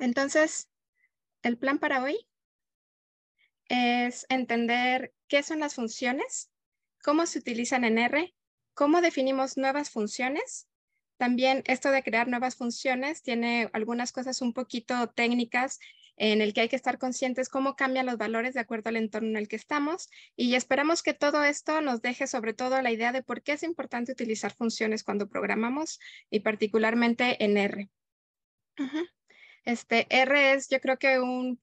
Entonces, el plan para hoy es entender qué son las funciones, cómo se utilizan en R, cómo definimos nuevas funciones. También esto de crear nuevas funciones tiene algunas cosas un poquito técnicas en el que hay que estar conscientes cómo cambian los valores de acuerdo al entorno en el que estamos y esperamos que todo esto nos deje sobre todo la idea de por qué es importante utilizar funciones cuando programamos y particularmente en R. Este, R es yo creo que un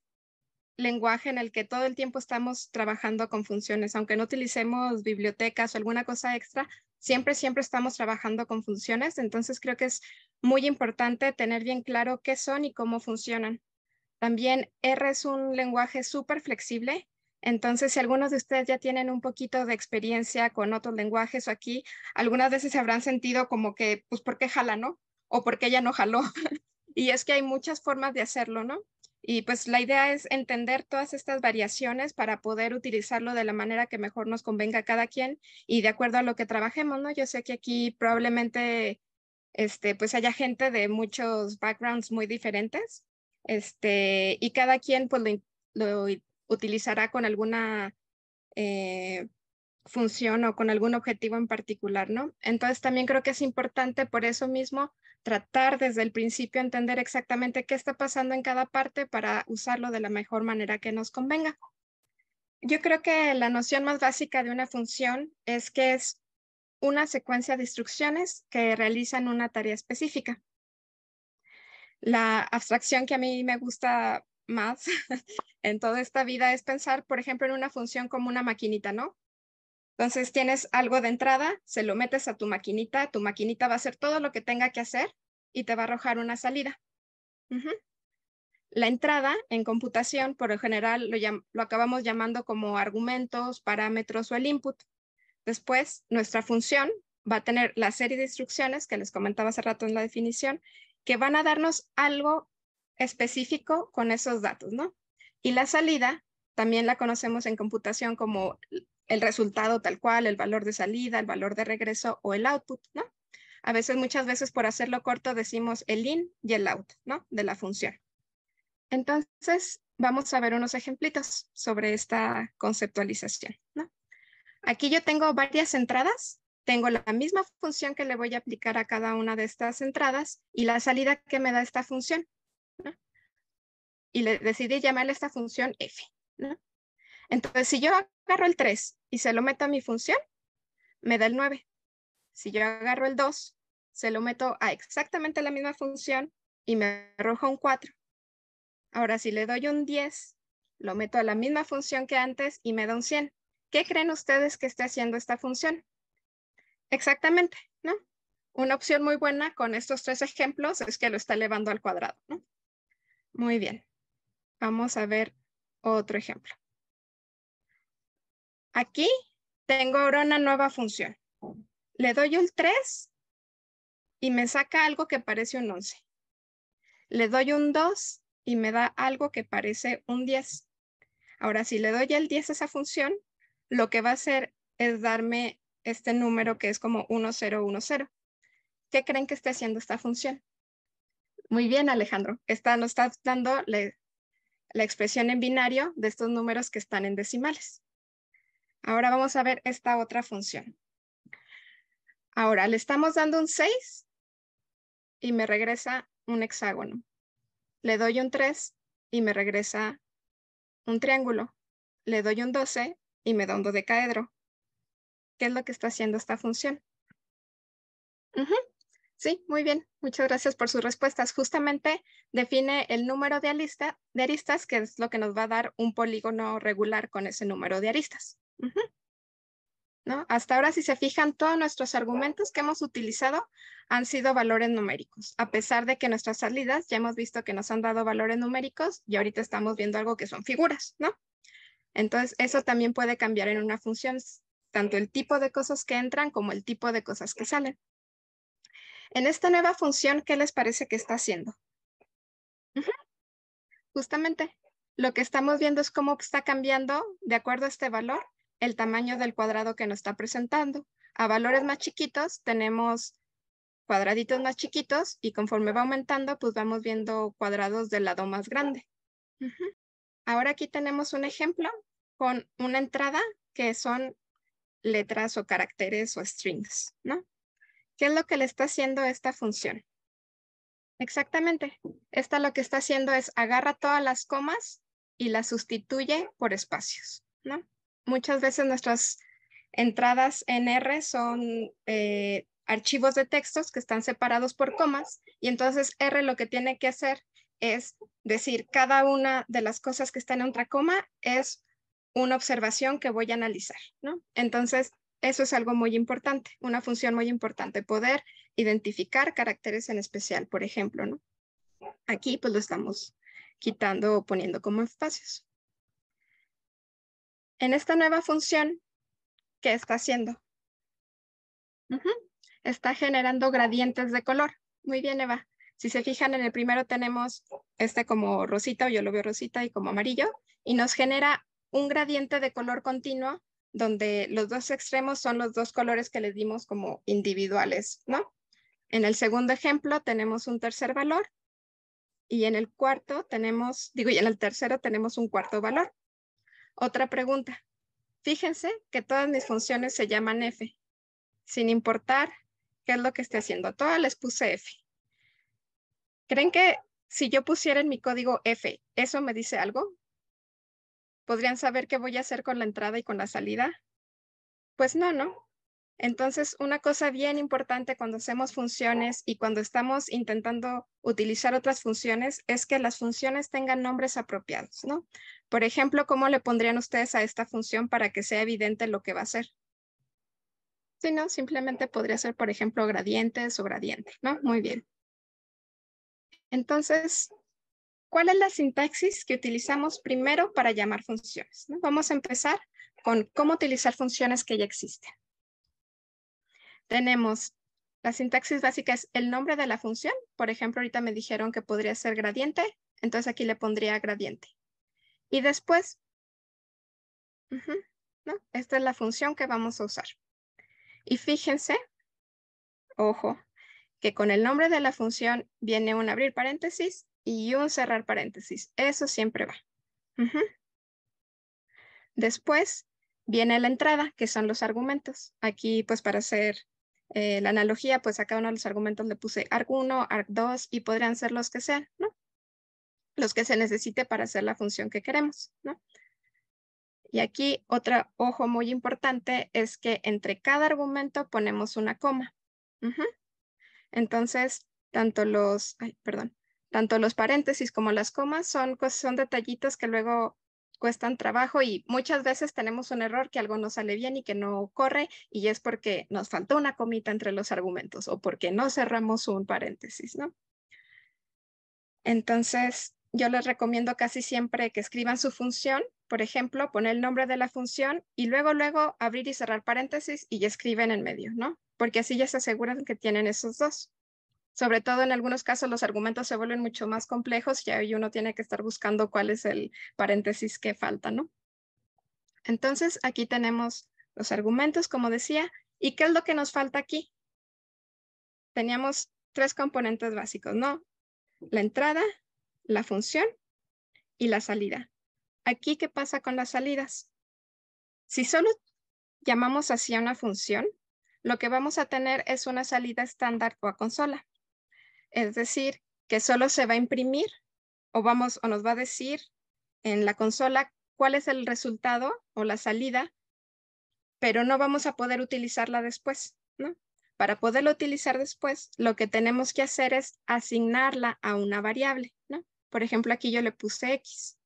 lenguaje en el que todo el tiempo estamos trabajando con funciones, aunque no utilicemos bibliotecas o alguna cosa extra, siempre, siempre estamos trabajando con funciones, entonces creo que es muy importante tener bien claro qué son y cómo funcionan. También R es un lenguaje súper flexible, entonces, si algunos de ustedes ya tienen un poquito de experiencia con otros lenguajes o aquí, algunas veces se habrán sentido como que, pues, ¿por qué jala, no? O ¿por qué ya no jaló? Y es que hay muchas formas de hacerlo, ¿no? Y pues la idea es entender todas estas variaciones para poder utilizarlo de la manera que mejor nos convenga a cada quien y de acuerdo a lo que trabajemos, ¿no? Yo sé que aquí probablemente este, pues haya gente de muchos backgrounds muy diferentes este, y cada quien pues lo, utilizará con alguna eh, función o con algún objetivo en particular, ¿no? Entonces también creo que es importante por eso mismo tratar desde el principio entender exactamente qué está pasando en cada parte para usarlo de la mejor manera que nos convenga. Yo creo que la noción más básica de una función es que es una secuencia de instrucciones que realizan una tarea específica. La abstracción que a mí me gusta más en toda esta vida es pensar, por ejemplo, en una función como una maquinita, ¿no? Entonces tienes algo de entrada, se lo metes a tu maquinita, tu maquinita va a hacer todo lo que tenga que hacer y te va a arrojar una salida. La entrada en computación, por lo general, lo, lo acabamos llamando como argumentos, parámetros o el input. Después, nuestra función va a tener la serie de instrucciones que les comentaba hace rato en la definición, que van a darnos algo específico con esos datos, ¿no? Y la salida también la conocemos en computación como el resultado tal cual, el valor de salida, el valor de regreso o el output, ¿no? A veces, muchas veces por hacerlo corto decimos el in y el out, ¿no? De la función. Entonces, vamos a ver unos ejemplitos sobre esta conceptualización, ¿no? Aquí yo tengo varias entradas. Tengo la misma función que le voy a aplicar a cada una de estas entradas y la salida que me da esta función. ¿no? Y le decidí llamarle esta función f. ¿no? Entonces, si yo agarro el 3 y se lo meto a mi función, me da el 9. Si yo agarro el 2, se lo meto a exactamente la misma función y me arroja un 4. Ahora, si le doy un 10, lo meto a la misma función que antes y me da un 100. ¿Qué creen ustedes que esté haciendo esta función? Exactamente, ¿no? Una opción muy buena con estos tres ejemplos es que lo está elevando al cuadrado, ¿no? Muy bien. Vamos a ver otro ejemplo. Aquí tengo ahora una nueva función. Le doy un 3 y me saca algo que parece un 11. Le doy un 2 y me da algo que parece un 10. Ahora, si le doy el 10 a esa función, lo que va a hacer es darme este número que es como 1010. ¿Qué creen que esté haciendo esta función? Muy bien, Alejandro. nos está dando la expresión en binario de estos números que están en decimales. Ahora vamos a ver esta otra función. Ahora le estamos dando un 6 y me regresa un hexágono. Le doy un 3 y me regresa un triángulo. Le doy un 12 y me da un dodecaedro. ¿Qué es lo que está haciendo esta función? Sí, muy bien. Muchas gracias por sus respuestas. Justamente define el número de aristas, que es lo que nos va a dar un polígono regular con ese número de aristas. ¿No? Hasta ahora, si se fijan, todos nuestros argumentos que hemos utilizado han sido valores numéricos, a pesar de que nuestras salidas ya hemos visto que nos han dado valores numéricos y ahorita estamos viendo algo que son figuras, ¿no? Entonces, eso también puede cambiar en una función, tanto el tipo de cosas que entran como el tipo de cosas que salen. En esta nueva función, ¿qué les parece que está haciendo? Justamente, lo que estamos viendo es cómo está cambiando de acuerdo a este valor el tamaño del cuadrado que nos está presentando. A valores más chiquitos tenemos cuadraditos más chiquitos y conforme va aumentando, pues vamos viendo cuadrados del lado más grande. Ahora aquí tenemos un ejemplo con una entrada que son letras o caracteres o strings, ¿no? ¿Qué es lo que le está haciendo esta función? Exactamente. Esta lo que está haciendo es agarra todas las comas y las sustituye por espacios, ¿no? muchas veces nuestras entradas en R son eh, archivos de textos que están separados por comas y entonces R lo que tiene que hacer es decir cada una de las cosas que están en otra coma es una observación que voy a analizar, ¿no? Entonces, eso es algo muy importante, una función muy importante, poder identificar caracteres en especial, por ejemplo, ¿no? Aquí pues lo estamos quitando o poniendo como espacios en esta nueva función ¿qué está haciendo. Está generando gradientes de color. Muy bien, Eva. Si se fijan, en el primero tenemos este como rosita, o yo lo veo rosita, y como amarillo, y nos genera un gradiente de color continuo donde los dos extremos son los dos colores que les dimos como individuales, ¿no? En el segundo ejemplo tenemos un tercer valor y en el cuarto tenemos, digo, y en el tercero tenemos un cuarto valor. Otra pregunta. Fíjense que todas mis funciones se llaman f, sin importar qué es lo que esté haciendo. Todas les puse f. ¿Creen que si yo pusiera en mi código f, eso me dice algo? ¿Podrían saber qué voy a hacer con la entrada y con la salida? Pues no, ¿no? Entonces, una cosa bien importante cuando hacemos funciones y cuando estamos intentando utilizar otras funciones es que las funciones tengan nombres apropiados, ¿no? Por ejemplo, ¿cómo le pondrían ustedes a esta función para que sea evidente lo que va a hacer? Si no, simplemente podría ser, por ejemplo, gradiente o gradiente, ¿no? Muy bien. Entonces, ¿cuál es la sintaxis que utilizamos primero para llamar funciones? Vamos a empezar con cómo utilizar funciones que ya existen. Tenemos la sintaxis básica es el nombre de la función. Por ejemplo, ahorita me dijeron que podría ser gradiente, entonces aquí le pondría gradiente. Y después, esta es la función que vamos a usar. Y fíjense, ojo, que con el nombre de la función viene un abrir paréntesis y un cerrar paréntesis. Eso siempre va. Después viene la entrada, que son los argumentos. Aquí, pues, para hacer eh, la analogía, pues a cada uno de los argumentos le puse arg1, arg2 y podrían ser los que sean, ¿no? Los que se necesite para hacer la función que queremos, ¿no? Y aquí otro ojo muy importante es que entre cada argumento ponemos una coma. Entonces, tanto los, ay, perdón, tanto los paréntesis como las comas son, pues, son detallitos que luego cuestan trabajo y muchas veces tenemos un error que algo no sale bien y que no ocurre, y es porque nos faltó una comita entre los argumentos o porque no cerramos un paréntesis, ¿no? Entonces, yo les recomiendo casi siempre que escriban su función, por ejemplo, poner el nombre de la función y luego, luego abrir y cerrar paréntesis y escriben en medio, ¿no? Porque así ya se aseguran que tienen esos dos sobre todo en algunos casos los argumentos se vuelven mucho más complejos y ahí uno tiene que estar buscando cuál es el paréntesis que falta, ¿no? Entonces, aquí tenemos los argumentos, como decía, ¿y qué es lo que nos falta aquí? Teníamos tres componentes básicos, ¿no? La entrada, la función y la salida. Aquí, ¿qué pasa con las salidas? Si solo llamamos así a una función, lo que vamos a tener es una salida estándar o a consola. Es decir, que solo se va a imprimir o vamos o nos va a decir en la consola cuál es el resultado o la salida, pero no vamos a poder utilizarla después, ¿no? Para poderlo utilizar después, lo que tenemos que hacer es asignarla a una variable, ¿no? Por ejemplo, aquí yo le puse X.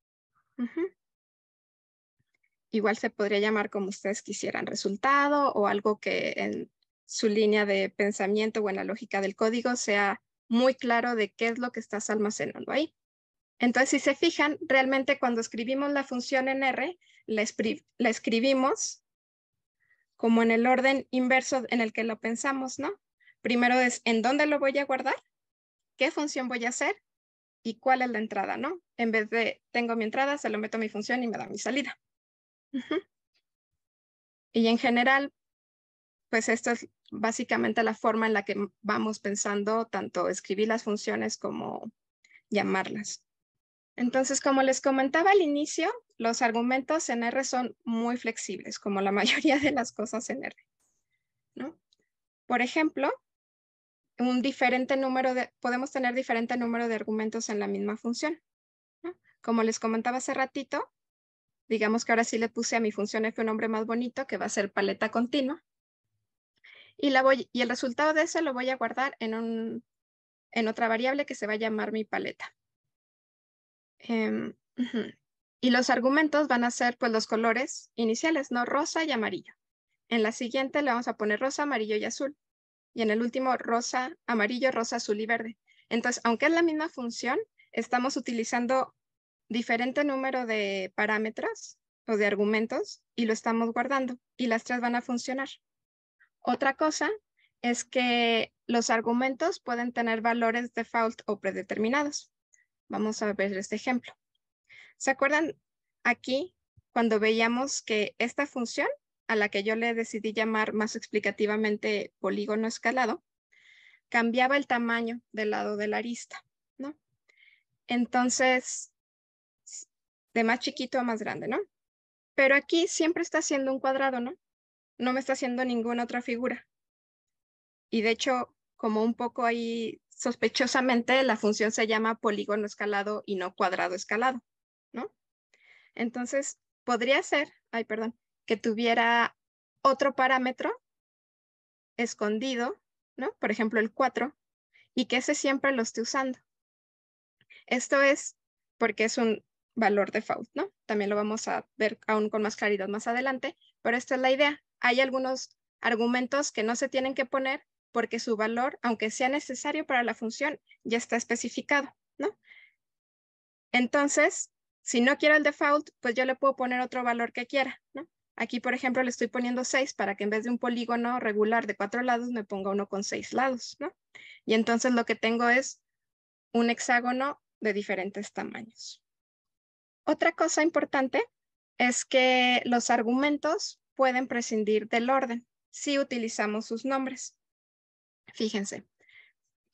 Igual se podría llamar como ustedes quisieran, resultado o algo que en su línea de pensamiento o en la lógica del código sea muy claro de qué es lo que estás almacenando ahí. Entonces, si se fijan, realmente cuando escribimos la función en R, la, escribimos como en el orden inverso en el que lo pensamos, ¿no? Primero es en dónde lo voy a guardar, qué función voy a hacer y cuál es la entrada, ¿no? En vez de tengo mi entrada, se lo meto a mi función y me da mi salida. Y en general, pues esta es básicamente la forma en la que vamos pensando tanto escribir las funciones como llamarlas. Entonces, como les comentaba al inicio, los argumentos en R son muy flexibles, como la mayoría de las cosas en R. ¿no? Por ejemplo, un diferente número de, podemos tener diferente número de argumentos en la misma función. Como les comentaba hace ratito, digamos que ahora sí le puse a mi función F un nombre más bonito, que va a ser paleta continua y, el resultado de eso lo voy a guardar en, un, en otra variable que se va a llamar mi paleta. Em, y los argumentos van a ser pues los colores iniciales, ¿no? Rosa y amarillo. En la siguiente le vamos a poner rosa, amarillo y azul. Y en el último rosa, amarillo, rosa, azul y verde. Entonces, aunque es la misma función, estamos utilizando diferente número de parámetros o de argumentos y lo estamos guardando y las tres van a funcionar. Otra cosa es que los argumentos pueden tener valores default o predeterminados. Vamos a ver este ejemplo. ¿Se acuerdan aquí cuando veíamos que esta función a la que yo le decidí llamar más explicativamente polígono escalado, cambiaba el tamaño del lado de la arista, ¿no? Entonces, de más chiquito a más grande, ¿no? Pero aquí siempre está siendo un cuadrado, ¿no? no me está haciendo ninguna otra figura. Y de hecho, como un poco ahí sospechosamente, la función se llama polígono escalado y no cuadrado escalado, ¿no? Entonces, podría ser, ay, perdón, que tuviera otro parámetro escondido, ¿no? Por ejemplo, el 4, y que ese siempre lo esté usando. Esto es porque es un valor default, ¿no? También lo vamos a ver aún con más claridad más adelante, pero esta es la idea, hay algunos argumentos que no se tienen que poner porque su valor, aunque sea necesario para la función, ya está especificado, ¿no? Entonces, si no quiero el default, pues yo le puedo poner otro valor que quiera, ¿no? Aquí, por ejemplo, le estoy poniendo 6 para que en vez de un polígono regular de cuatro lados, me ponga uno con seis lados, ¿no? Y entonces lo que tengo es un hexágono de diferentes tamaños. Otra cosa importante es que los argumentos pueden prescindir del orden si utilizamos sus nombres. Fíjense,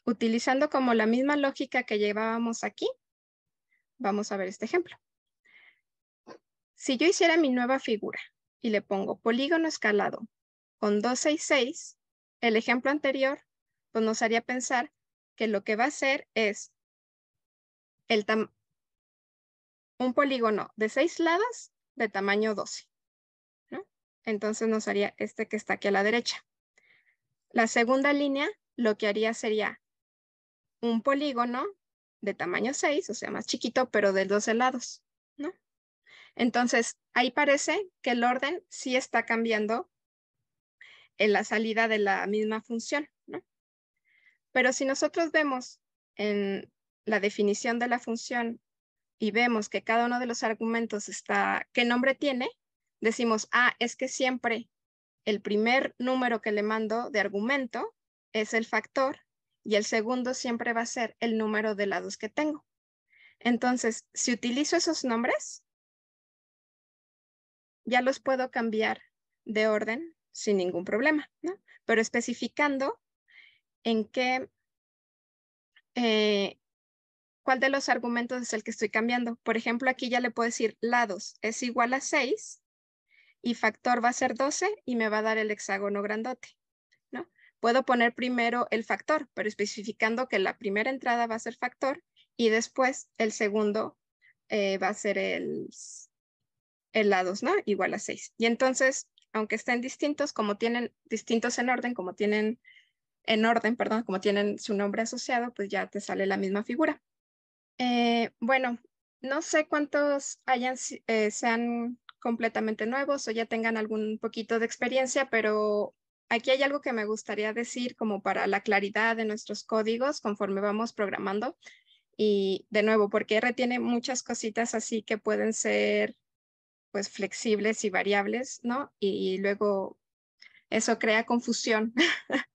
utilizando como la misma lógica que llevábamos aquí, vamos a ver este ejemplo. Si yo hiciera mi nueva figura y le pongo polígono escalado con 6, el ejemplo anterior pues nos haría pensar que lo que va a hacer es un polígono de 6 lados de tamaño 12 entonces nos haría este que está aquí a la derecha. La segunda línea lo que haría sería un polígono de tamaño 6, o sea, más chiquito, pero de 12 lados, ¿no? Entonces, ahí parece que el orden sí está cambiando en la salida de la misma función, ¿no? Pero si nosotros vemos en la definición de la función y vemos que cada uno de los argumentos está, qué nombre tiene, decimos, ah, es que siempre el primer número que le mando de argumento es el factor y el segundo siempre va a ser el número de lados que tengo. Entonces, si utilizo esos nombres, ya los puedo cambiar de orden sin ningún problema, ¿no? pero especificando en qué, eh, cuál de los argumentos es el que estoy cambiando. Por ejemplo, aquí ya le puedo decir lados es igual a 6 y factor va a ser 12 y me va a dar el hexágono grandote. ¿no? Puedo poner primero el factor, pero especificando que la primera entrada va a ser factor y después el segundo eh, va a ser el, el lados, ¿no? Igual a 6. Y entonces, aunque estén distintos, como tienen distintos en orden, como tienen en orden, perdón, como tienen su nombre asociado, pues ya te sale la misma figura. Eh, bueno, no sé cuántos hayan, eh, completamente nuevos o ya tengan algún poquito de experiencia, pero aquí hay algo que me gustaría decir como para la claridad de nuestros códigos conforme vamos programando. Y de nuevo, porque R tiene muchas cositas así que pueden ser pues flexibles y variables, ¿no? Y luego eso crea confusión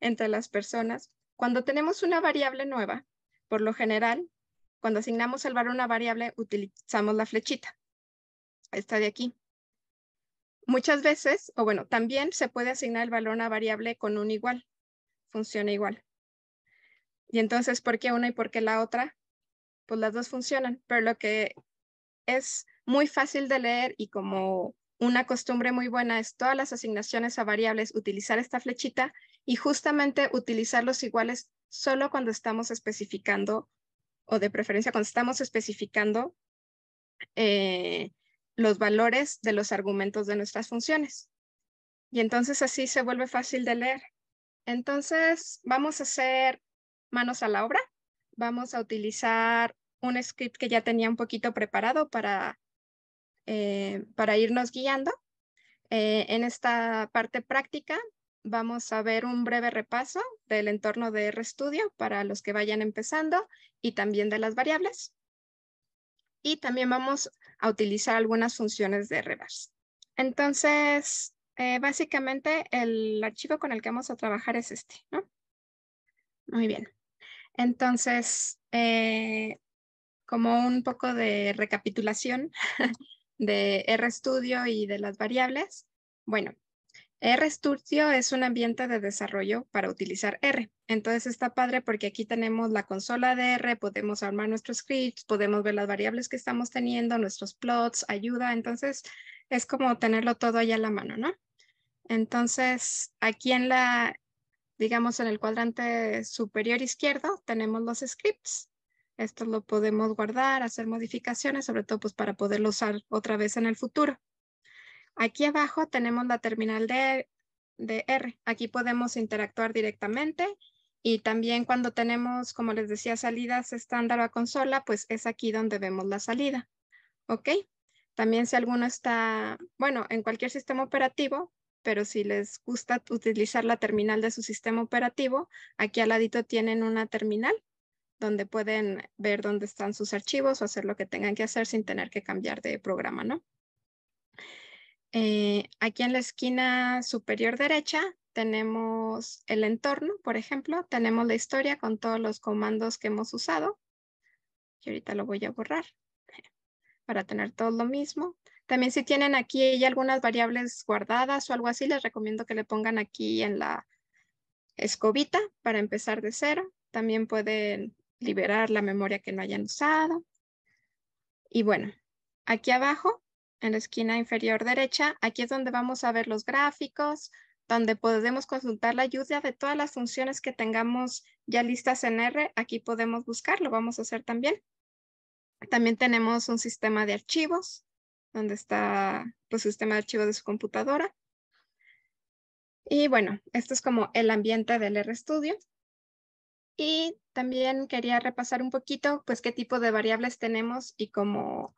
entre las personas. Cuando tenemos una variable nueva, por lo general, cuando asignamos el valor a una variable, utilizamos la flechita esta de aquí. Muchas veces, o bueno, también se puede asignar el valor a variable con un igual, funciona igual. Y entonces, ¿por qué una y por qué la otra? Pues las dos funcionan, pero lo que es muy fácil de leer y como una costumbre muy buena es todas las asignaciones a variables, utilizar esta flechita y justamente utilizar los iguales solo cuando estamos especificando, o de preferencia cuando estamos especificando eh, los valores de los argumentos de nuestras funciones. Y entonces así se vuelve fácil de leer. Entonces vamos a hacer manos a la obra. Vamos a utilizar un script que ya tenía un poquito preparado para, eh, para irnos guiando. Eh, en esta parte práctica vamos a ver un breve repaso del entorno de RStudio para los que vayan empezando y también de las variables. Y también vamos a utilizar algunas funciones de reverse. Entonces, eh, básicamente el archivo con el que vamos a trabajar es este, ¿no? Muy bien. Entonces, eh, como un poco de recapitulación de RStudio y de las variables, bueno, RStudio es un ambiente de desarrollo para utilizar R. Entonces está padre porque aquí tenemos la consola de R, podemos armar nuestros scripts, podemos ver las variables que estamos teniendo, nuestros plots, ayuda. Entonces es como tenerlo todo ahí a la mano, ¿no? Entonces aquí en la, digamos en el cuadrante superior izquierdo tenemos los scripts. Esto lo podemos guardar, hacer modificaciones, sobre todo pues para poderlo usar otra vez en el futuro. Aquí abajo tenemos la terminal de, de R. Aquí podemos interactuar directamente y también cuando tenemos, como les decía, salidas estándar a consola, pues es aquí donde vemos la salida. ¿Ok? También si alguno está, bueno, en cualquier sistema operativo, pero si les gusta utilizar la terminal de su sistema operativo, aquí al ladito tienen una terminal donde pueden ver dónde están sus archivos o hacer lo que tengan que hacer sin tener que cambiar de programa, ¿no? Eh, aquí en la esquina superior derecha tenemos el entorno, por ejemplo, tenemos la historia con todos los comandos que hemos usado. Y ahorita lo voy a borrar para tener todo lo mismo. También si tienen aquí algunas variables guardadas o algo así, les recomiendo que le pongan aquí en la escobita para empezar de cero. También pueden liberar la memoria que no hayan usado. Y bueno, aquí abajo en la esquina inferior derecha, aquí es donde vamos a ver los gráficos, donde podemos consultar la ayuda de todas las funciones que tengamos ya listas en R. Aquí podemos buscarlo, lo vamos a hacer también. También tenemos un sistema de archivos, donde está el pues, sistema de archivos de su computadora. Y bueno, esto es como el ambiente del RStudio. Y también quería repasar un poquito, pues, qué tipo de variables tenemos y cómo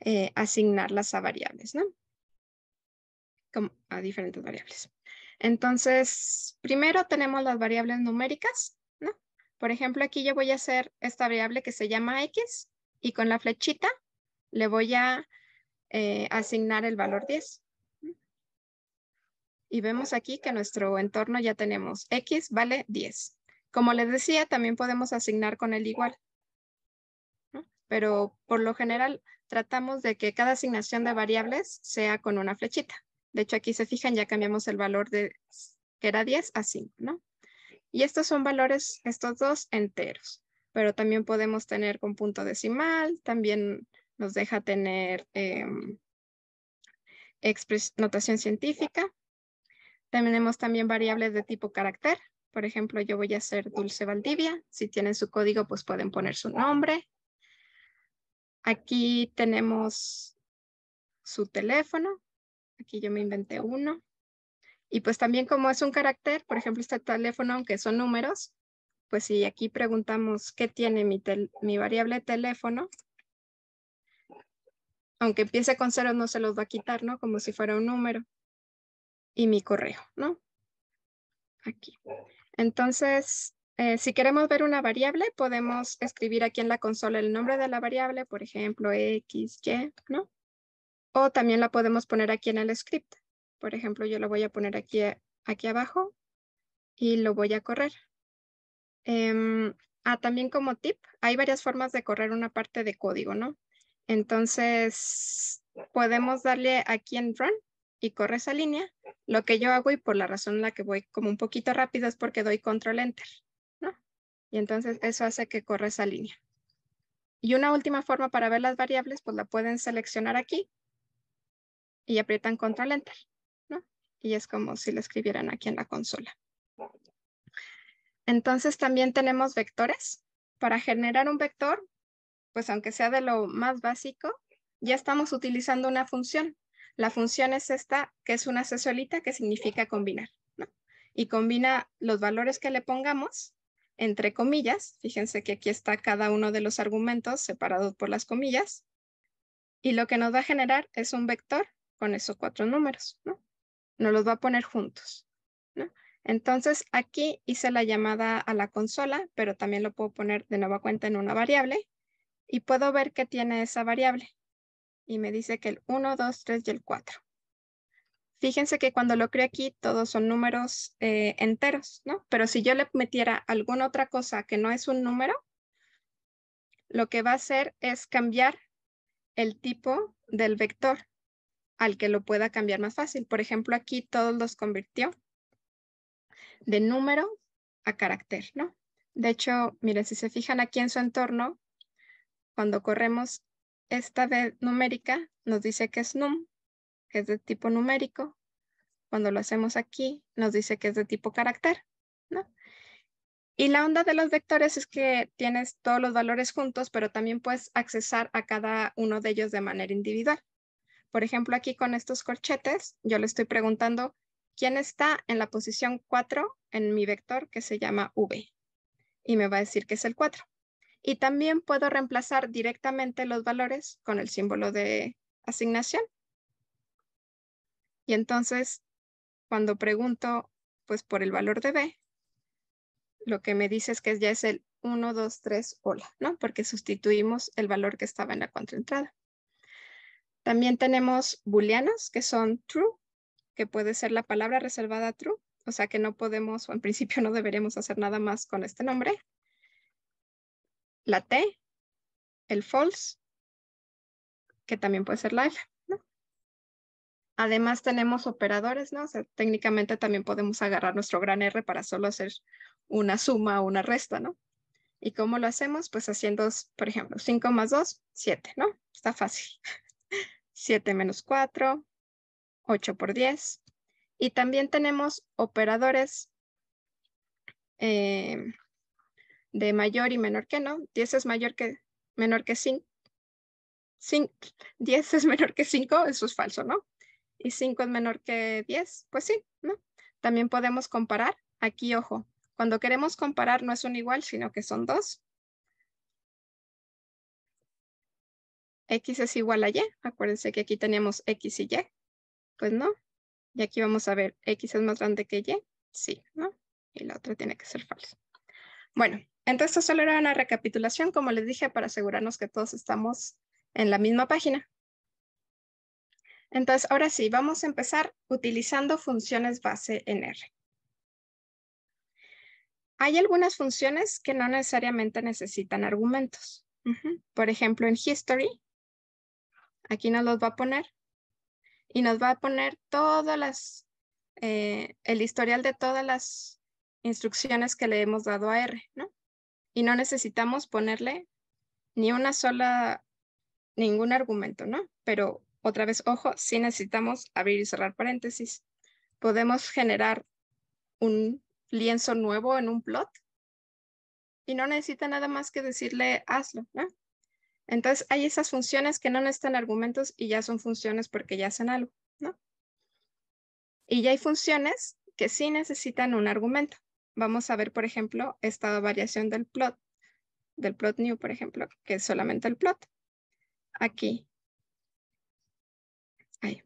eh, asignarlas a variables, ¿no? Como a diferentes variables. Entonces, primero tenemos las variables numéricas, ¿no? Por ejemplo, aquí yo voy a hacer esta variable que se llama X y con la flechita le voy a eh, asignar el valor 10. Y vemos aquí que nuestro entorno ya tenemos X vale 10. Como les decía, también podemos asignar con el igual pero por lo general tratamos de que cada asignación de variables sea con una flechita. De hecho, aquí se fijan, ya cambiamos el valor de que era 10 a 5, ¿no? Y estos son valores, estos dos enteros, pero también podemos tener con punto decimal, también nos deja tener em, notación científica. Tenemos también variables de tipo carácter. Por ejemplo, yo voy a hacer Dulce Valdivia. Si tienen su código, pues pueden poner su nombre. Aquí tenemos su teléfono. Aquí yo me inventé uno. Y pues también como es un carácter, por ejemplo, este teléfono, aunque son números, pues si aquí preguntamos qué tiene mi, mi variable teléfono, aunque empiece con cero no se los va a quitar, ¿no? Como si fuera un número. Y mi correo, ¿no? Aquí. Entonces, eh, si queremos ver una variable, podemos escribir aquí en la consola el nombre de la variable, por ejemplo, x, y, ¿no? O también la podemos poner aquí en el script. Por ejemplo, yo lo voy a poner aquí, eh, aquí abajo y lo voy a correr. Em, ah, también como tip, hay varias formas de correr una parte de código, ¿no? Entonces, podemos darle aquí en run y corre esa línea. Lo que yo hago y por la razón en la que voy como un poquito rápido es porque doy control enter. Y entonces eso hace que corra esa línea. Y una última forma para ver las variables, pues la pueden seleccionar aquí y aprietan control enter, Y es como si lo escribieran aquí en la consola. Entonces también tenemos vectores. Para generar un vector, pues aunque sea de lo más básico, ya estamos utilizando una función. La función es esta, que es una sesolita, que significa combinar, Y combina los valores que le pongamos entre comillas. Fíjense que aquí está cada uno de los argumentos separados por las comillas. Y lo que nos va a generar es un vector con esos cuatro números, ¿no? Nos los va a poner juntos, ¿no? Entonces aquí hice la llamada a la consola, pero también lo puedo poner de nueva cuenta en una variable y puedo ver que tiene esa variable. Y me dice que el 1, 2, 3 y el 4. Fíjense que cuando lo creo aquí, todos son números eh, enteros, ¿no? Pero si yo le metiera alguna otra cosa que no es un número, lo que va a hacer es cambiar el tipo del vector al que lo pueda cambiar más fácil. Por ejemplo, aquí todos los convirtió de número a carácter, ¿no? De hecho, miren, si se fijan aquí en su entorno, cuando corremos esta vez numérica, nos dice que es num, que es de tipo numérico. Cuando lo hacemos aquí, nos dice que es de tipo carácter, ¿no? Y la onda de los vectores es que tienes todos los valores juntos, pero también puedes accesar a cada uno de ellos de manera individual. Por ejemplo, aquí con estos corchetes, yo le estoy preguntando quién está en la posición 4 en mi vector que se llama V. Y me va a decir que es el 4. Y también puedo reemplazar directamente los valores con el símbolo de asignación y entonces, cuando pregunto, pues por el valor de B, lo que me dice es que ya es el 1, 2, 3, hola, ¿no? Porque sustituimos el valor que estaba en la contraentrada. También tenemos booleanos, que son true, que puede ser la palabra reservada true, o sea que no podemos, o en principio no deberíamos hacer nada más con este nombre. La T, el false, que también puede ser la F. Además tenemos operadores, ¿no? O sea, técnicamente también podemos agarrar nuestro gran R para solo hacer una suma o una resta, ¿no? ¿Y cómo lo hacemos? Pues haciendo, por ejemplo, 5 más 2, 7, ¿no? Está fácil. 7 menos 4, 8 por 10. Y también tenemos operadores eh, de mayor y menor que, ¿no? 10 es mayor que, menor que 5. 10 es menor que 5, eso es falso, ¿no? y 5 es menor que 10, pues sí, ¿no? También podemos comparar. Aquí, ojo, cuando queremos comparar no es un igual, sino que son dos. X es igual a Y. Acuérdense que aquí teníamos X y Y. Pues no. Y aquí vamos a ver, X es más grande que Y. Sí, ¿no? Y la otra tiene que ser falsa. Bueno, entonces solo era una recapitulación, como les dije, para asegurarnos que todos estamos en la misma página. Entonces, ahora sí, vamos a empezar utilizando funciones base en R. Hay algunas funciones que no necesariamente necesitan argumentos. Por ejemplo, en history, aquí nos los va a poner y nos va a poner todas las, eh, el historial de todas las instrucciones que le hemos dado a R, ¿no? Y no necesitamos ponerle ni una sola, ningún argumento, ¿no? Pero otra vez, ojo, si necesitamos abrir y cerrar paréntesis. Podemos generar un lienzo nuevo en un plot y no necesita nada más que decirle hazlo, Entonces hay esas funciones que no necesitan argumentos y ya son funciones porque ya hacen algo, ¿no? Y ya hay funciones que sí necesitan un argumento. Vamos a ver, por ejemplo, esta variación del plot, del plot new, por ejemplo, que es solamente el plot. Aquí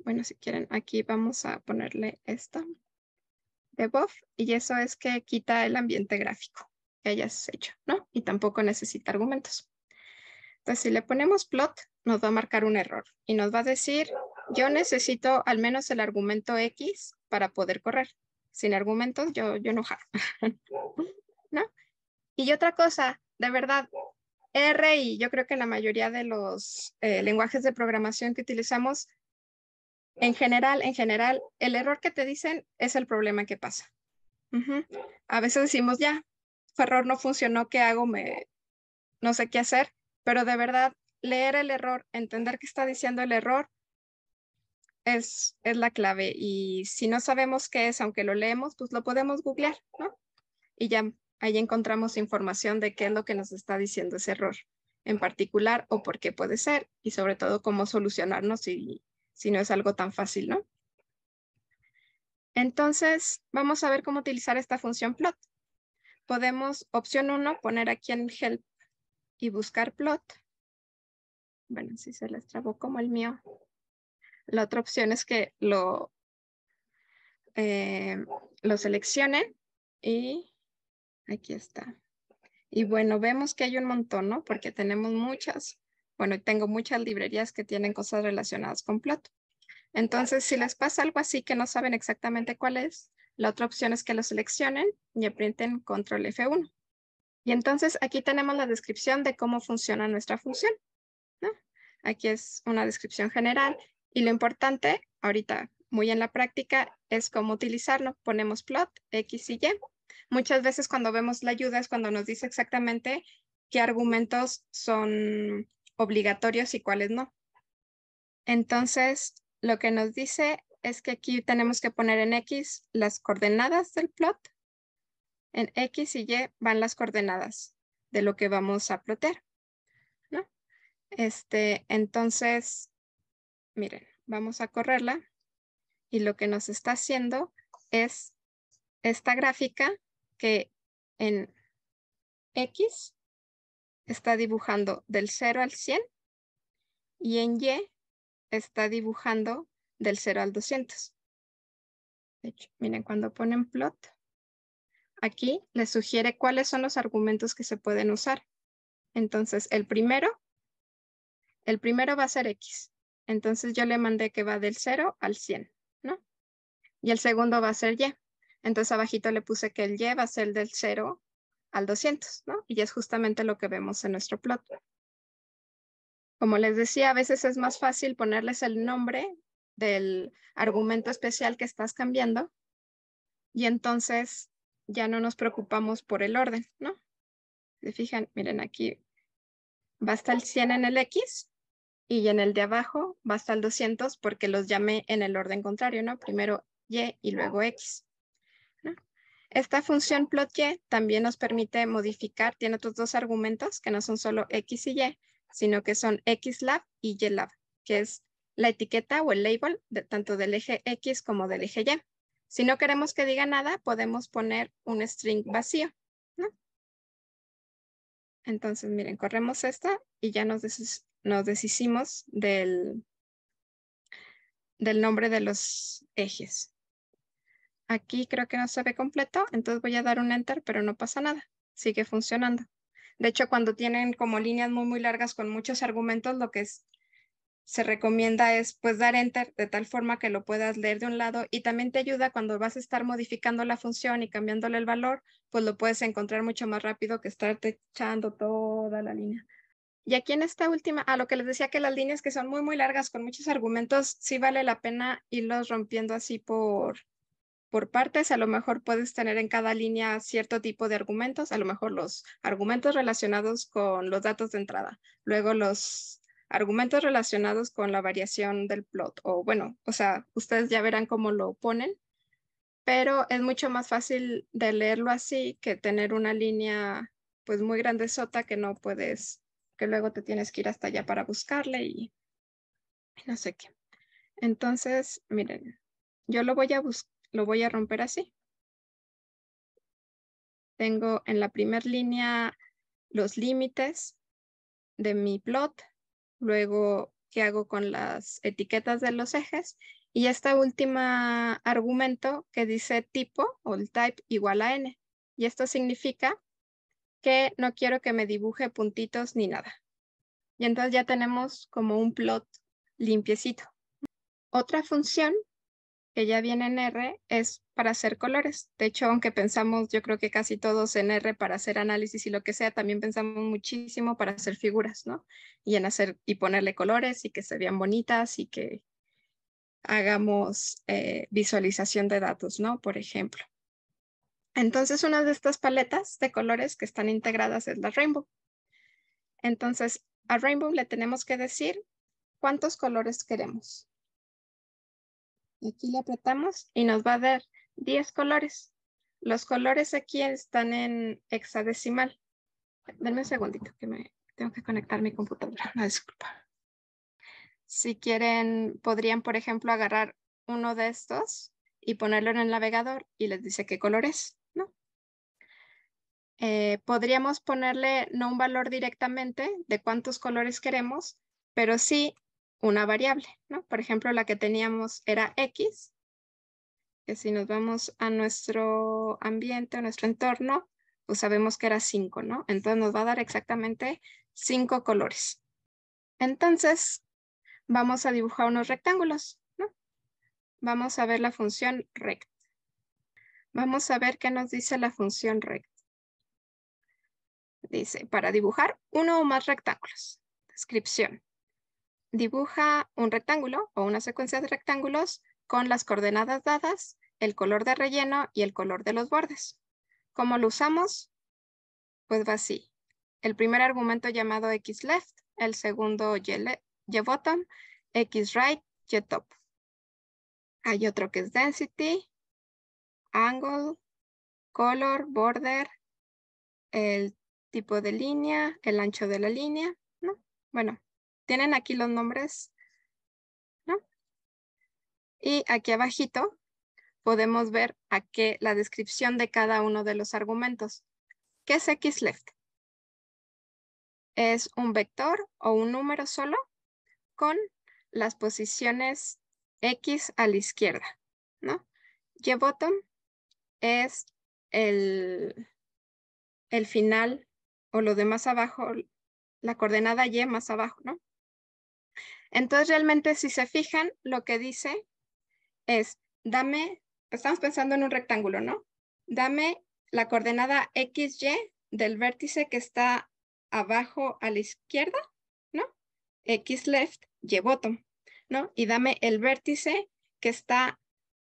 bueno, si quieren, aquí vamos a ponerle esta de y eso es que quita el ambiente gráfico que hayas hecho, ¿no? Y tampoco necesita argumentos. Entonces, si le ponemos plot, nos va a marcar un error y nos va a decir, yo necesito al menos el argumento X para poder correr. Sin argumentos, yo, yo enojado, ¿no? Y otra cosa, de verdad, R y yo creo que la mayoría de los eh, lenguajes de programación que utilizamos en general, en general, el error que te dicen es el problema que pasa. A veces decimos, ya, error no funcionó, ¿qué hago? Me, no sé qué hacer, pero de verdad, leer el error, entender qué está diciendo el error, es, es la clave. Y si no sabemos qué es, aunque lo leemos, pues lo podemos googlear, ¿no? Y ya ahí encontramos información de qué es lo que nos está diciendo ese error en particular o por qué puede ser y sobre todo cómo solucionarnos y si no es algo tan fácil, ¿no? Entonces, vamos a ver cómo utilizar esta función plot. Podemos, opción 1, poner aquí en help y buscar plot. Bueno, si se les trabó como el mío. La otra opción es que lo, eh, seleccione. lo seleccionen y aquí está. Y bueno, vemos que hay un montón, ¿no? Porque tenemos muchas bueno, tengo muchas librerías que tienen cosas relacionadas con Plot. Entonces, si les pasa algo así que no saben exactamente cuál es, la otra opción es que lo seleccionen y aprieten control F1. Y entonces aquí tenemos la descripción de cómo funciona nuestra función. Aquí es una descripción general y lo importante ahorita muy en la práctica es cómo utilizarlo. Ponemos plot X y Y. Muchas veces cuando vemos la ayuda es cuando nos dice exactamente qué argumentos son obligatorios y cuáles no. Entonces, lo que nos dice es que aquí tenemos que poner en X las coordenadas del plot. En X y Y van las coordenadas de lo que vamos a plotear. Este, entonces, miren, vamos a correrla y lo que nos está haciendo es esta gráfica que en X está dibujando del 0 al 100 y en Y está dibujando del 0 al 200. De hecho, miren, cuando ponen plot, aquí les sugiere cuáles son los argumentos que se pueden usar. Entonces, el primero, el primero va a ser X. Entonces, yo le mandé que va del 0 al 100, ¿no? Y el segundo va a ser Y. Entonces, abajito le puse que el Y va a ser del 0 al 200, ¿no? Y es justamente lo que vemos en nuestro plot. Como les decía, a veces es más fácil ponerles el nombre del argumento especial que estás cambiando y entonces ya no nos preocupamos por el orden, ¿no? Se fijan, miren aquí va hasta el 100 en el X y en el de abajo va hasta el 200 porque los llamé en el orden contrario, ¿no? Primero Y y luego X. Esta función plotY también nos permite modificar, tiene otros dos argumentos que no son solo x y y, sino que son xlab y ylab, que es la etiqueta o el label tanto del eje x como del eje y. Si no queremos que diga nada, podemos poner un string vacío. Entonces, miren, corremos esta y ya nos, deshicimos del nombre de los ejes. Aquí creo que no se ve completo, entonces voy a dar un enter, pero no pasa nada, sigue funcionando. De hecho, cuando tienen como líneas muy, muy largas con muchos argumentos, lo que se recomienda es pues dar enter de tal forma que lo puedas leer de un lado y también te ayuda cuando vas a estar modificando la función y cambiándole el valor, pues lo puedes encontrar mucho más rápido que estarte echando toda la línea. Y aquí en esta última, a lo que les decía que las líneas que son muy, muy largas con muchos argumentos, sí vale la pena irlos rompiendo así por, por partes, a lo mejor puedes tener en cada línea cierto tipo de argumentos, a lo mejor los argumentos relacionados con los datos de entrada, luego los argumentos relacionados con la variación del plot o bueno, o sea, ustedes ya verán cómo lo ponen, pero es mucho más fácil de leerlo así que tener una línea pues muy grande sota que no puedes, que luego te tienes que ir hasta allá para buscarle y no sé qué. Entonces, miren, yo lo voy a buscar lo voy a romper así. Tengo en la primera línea los límites de mi plot, luego qué hago con las etiquetas de los ejes y esta última argumento que dice tipo o el type igual a n. Y esto significa que no quiero que me dibuje puntitos ni nada. Y entonces ya tenemos como un plot limpiecito. Otra función que ya viene en R es para hacer colores. De hecho, aunque pensamos, yo creo que casi todos en R para hacer análisis y lo que sea, también pensamos muchísimo para hacer figuras, ¿no? Y en hacer y ponerle colores y que se vean bonitas y que hagamos eh, visualización de datos, ¿no? Por ejemplo. Entonces, una de estas paletas de colores que están integradas es la Rainbow. Entonces, a Rainbow le tenemos que decir cuántos colores queremos. Aquí le apretamos y nos va a dar 10 colores. Los colores aquí están en hexadecimal. Denme un segundito que me tengo que conectar mi computadora. Una ah, disculpa. Si quieren, podrían, por ejemplo, agarrar uno de estos y ponerlo en el navegador y les dice qué color es, ¿no? Eh, podríamos ponerle no un valor directamente de cuántos colores queremos, pero sí una variable, ¿no? Por ejemplo, la que teníamos era X, que si nos vamos a nuestro ambiente, a nuestro entorno, pues sabemos que era 5, ¿no? Entonces nos va a dar exactamente 5 colores. Entonces, vamos a dibujar unos rectángulos, ¿no? Vamos a ver la función rect. Vamos a ver qué nos dice la función rect. Dice, para dibujar uno o más rectángulos. Descripción dibuja un rectángulo o una secuencia de rectángulos con las coordenadas dadas, el color de relleno y el color de los bordes. ¿Cómo lo usamos? Pues va así. El primer argumento llamado xleft, el segundo y, xright, bottom, x top. Hay otro que es density, angle, color, border, el tipo de línea, el ancho de la línea, ¿no? Bueno, tienen aquí los nombres, ¿no? Y aquí abajito podemos ver aquí la descripción de cada uno de los argumentos. ¿Qué es left? Es un vector o un número solo con las posiciones x a la izquierda, ¿no? Y bottom es el, el final o lo de más abajo, la coordenada y más abajo, ¿no? Entonces, realmente, si se fijan, lo que dice es, dame, estamos pensando en un rectángulo, ¿no? Dame la coordenada XY del vértice que está abajo a la izquierda, ¿no? X left, Y bottom, ¿no? Y dame el vértice que está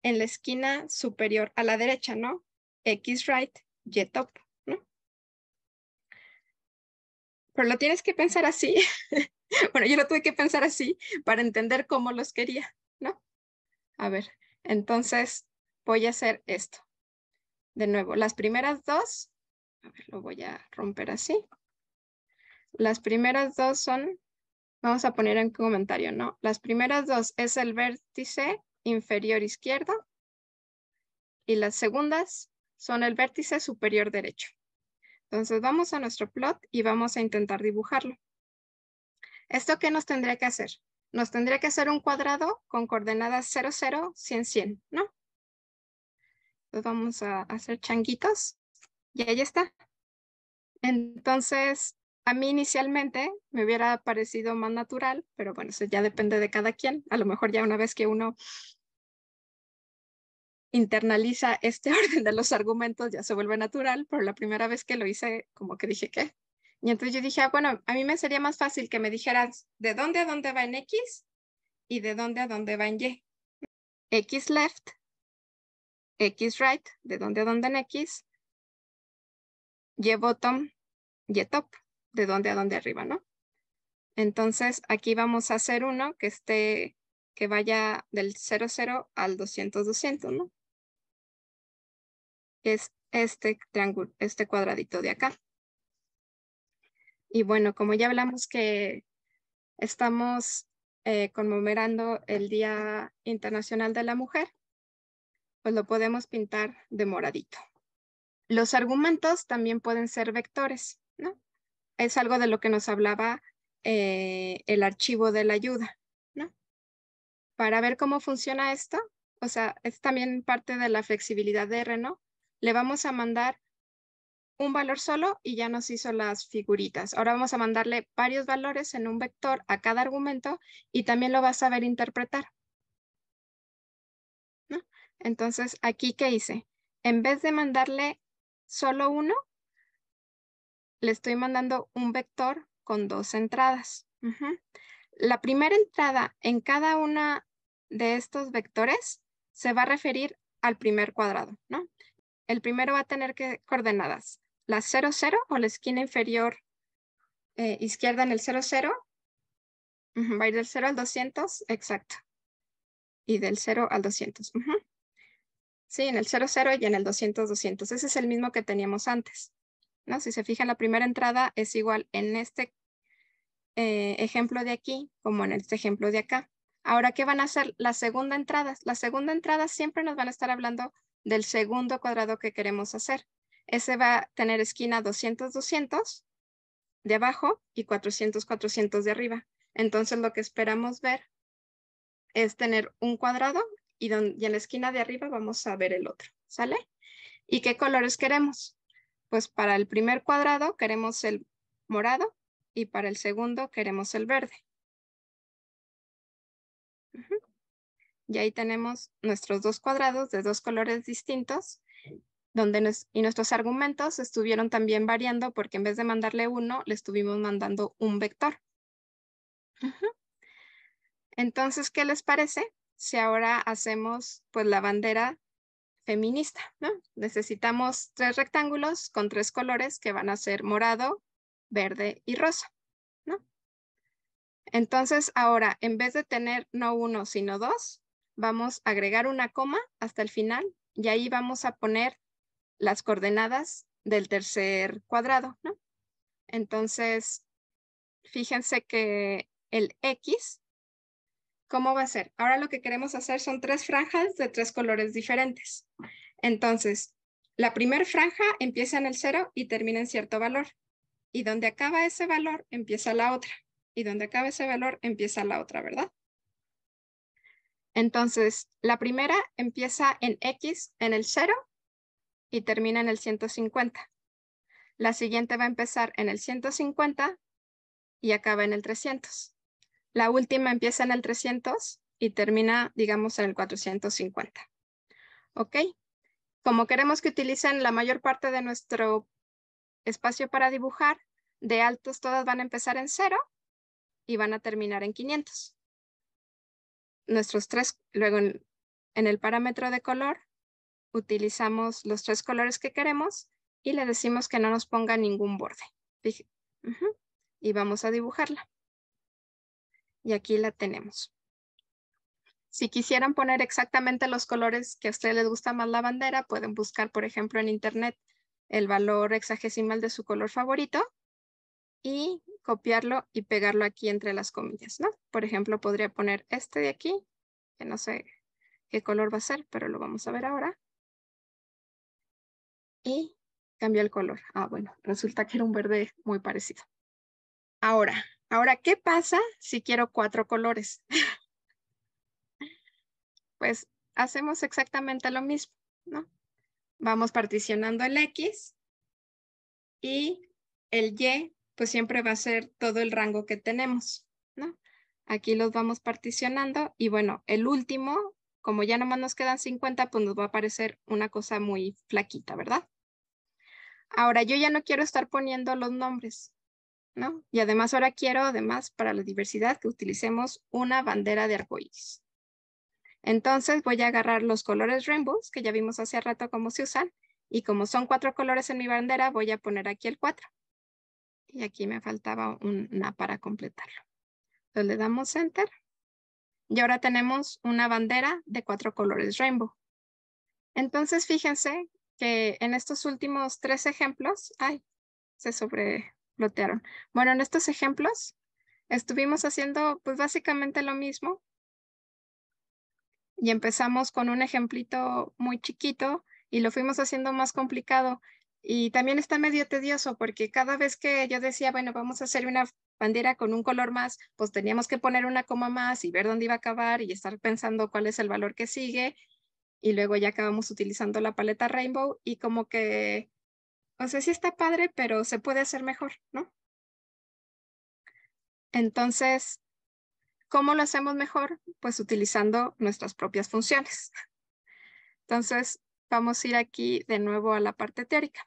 en la esquina superior a la derecha, ¿no? X right, Y top. pero lo tienes que pensar así. bueno, yo lo tuve que pensar así para entender cómo los quería, ¿no? A ver, entonces voy a hacer esto. De nuevo, las primeras dos, a ver, lo voy a romper así. Las primeras dos son, vamos a poner en comentario, ¿no? Las primeras dos es el vértice inferior izquierdo y las segundas son el vértice superior derecho. Entonces vamos a nuestro plot y vamos a intentar dibujarlo. ¿Esto qué nos tendría que hacer? Nos tendría que hacer un cuadrado con coordenadas 0, 0, 100, 100, ¿no? Entonces vamos a hacer changuitos y ahí está. Entonces, a mí inicialmente me hubiera parecido más natural, pero bueno, eso ya depende de cada quien. A lo mejor ya una vez que uno internaliza este orden de los argumentos ya se vuelve natural, pero la primera vez que lo hice como que dije, ¿qué? Y entonces yo dije, ah, bueno, a mí me sería más fácil que me dijeras de dónde a dónde va en X y de dónde a dónde va en Y. X left, X right, de dónde a dónde en X, Y bottom, Y top, de dónde a dónde arriba, ¿no? Entonces aquí vamos a hacer uno que esté, que vaya del 00 al 200, 200, ¿no? es este, este cuadradito de acá. Y bueno, como ya hablamos que estamos eh, conmemorando el Día Internacional de la Mujer, pues lo podemos pintar de moradito. Los argumentos también pueden ser vectores, ¿no? Es algo de lo que nos hablaba eh, el archivo de la ayuda, ¿no? Para ver cómo funciona esto, o sea, es también parte de la flexibilidad de Reno le vamos a mandar un valor solo y ya nos hizo las figuritas. Ahora vamos a mandarle varios valores en un vector a cada argumento y también lo vas a ver interpretar. Entonces, aquí, ¿qué hice? En vez de mandarle solo uno, le estoy mandando un vector con dos entradas. La primera entrada en cada una de estos vectores se va a referir al primer cuadrado, ¿no? el primero va a tener que coordenadas, la 00 o la esquina inferior eh, izquierda en el 00. va a ir del 0 al 200, exacto. Y del 0 al 200. Sí, en el 00 0 y en el 200, 200. Ese es el mismo que teníamos antes. ¿no? Si se fijan, la primera entrada es igual en este eh, ejemplo de aquí como en este ejemplo de acá. Ahora, ¿qué van a hacer? La segunda entrada. La segunda entrada siempre nos van a estar hablando del segundo cuadrado que queremos hacer. Ese va a tener esquina 200, 200 de abajo y 400, 400 de arriba. Entonces lo que esperamos ver es tener un cuadrado y, en la esquina de arriba vamos a ver el otro, ¿sale? ¿Y qué colores queremos? Pues para el primer cuadrado queremos el morado y para el segundo queremos el verde. y ahí tenemos nuestros dos cuadrados de dos colores distintos donde y nuestros argumentos estuvieron también variando porque en vez de mandarle uno, le estuvimos mandando un vector. Entonces, ¿qué les parece si ahora hacemos pues la bandera feminista? Necesitamos tres rectángulos con tres colores que van a ser morado, verde y rosa. Entonces, ahora, en vez de tener no uno, sino dos, vamos a agregar una coma hasta el final y ahí vamos a poner las coordenadas del tercer cuadrado, ¿no? Entonces, fíjense que el X, ¿cómo va a ser? Ahora lo que queremos hacer son tres franjas de tres colores diferentes. Entonces, la primera franja empieza en el cero y termina en cierto valor. Y donde acaba ese valor, empieza la otra. Y donde acaba ese valor, empieza la otra, ¿verdad? Entonces, la primera empieza en X en el 0 y termina en el 150. La siguiente va a empezar en el 150 y acaba en el 300. La última empieza en el 300 y termina, digamos, en el 450. ¿Ok? Como queremos que utilicen la mayor parte de nuestro espacio para dibujar, de altos todas van a empezar en 0 y van a terminar en 500 nuestros tres, luego en, el parámetro de color, utilizamos los tres colores que queremos y le decimos que no nos ponga ningún borde. Y vamos a dibujarla. Y aquí la tenemos. Si quisieran poner exactamente los colores que a ustedes les gusta más la bandera, pueden buscar, por ejemplo, en internet el valor hexagesimal de su color favorito y copiarlo y pegarlo aquí entre las comillas, ¿no? Por ejemplo, podría poner este de aquí, que no sé qué color va a ser, pero lo vamos a ver ahora. Y cambió el color. Ah, bueno, resulta que era un verde muy parecido. Ahora, ahora, ¿qué pasa si quiero cuatro colores? pues hacemos exactamente lo mismo, ¿no? Vamos particionando el X y el Y pues siempre va a ser todo el rango que tenemos, ¿no? Aquí los vamos particionando y bueno, el último, como ya nomás nos quedan 50, pues nos va a aparecer una cosa muy flaquita, ¿verdad? Ahora, yo ya no quiero estar poniendo los nombres, ¿no? Y además ahora quiero, además, para la diversidad, que utilicemos una bandera de arcoíris. Entonces voy a agarrar los colores rainbows, que ya vimos hace rato cómo se usan, y como son cuatro colores en mi bandera, voy a poner aquí el cuatro y aquí me faltaba una para completarlo. Entonces le damos Enter y ahora tenemos una bandera de cuatro colores rainbow. Entonces fíjense que en estos últimos tres ejemplos, ay, se sobreplotearon. Bueno, en estos ejemplos estuvimos haciendo pues básicamente lo mismo y empezamos con un ejemplito muy chiquito y lo fuimos haciendo más complicado y también está medio tedioso porque cada vez que yo decía, bueno, vamos a hacer una bandera con un color más, pues teníamos que poner una coma más y ver dónde iba a acabar y estar pensando cuál es el valor que sigue. Y luego ya acabamos utilizando la paleta Rainbow y como que, o sea, sí está padre, pero se puede hacer mejor, ¿no? Entonces, ¿cómo lo hacemos mejor? Pues utilizando nuestras propias funciones. Entonces, vamos a ir aquí de nuevo a la parte teórica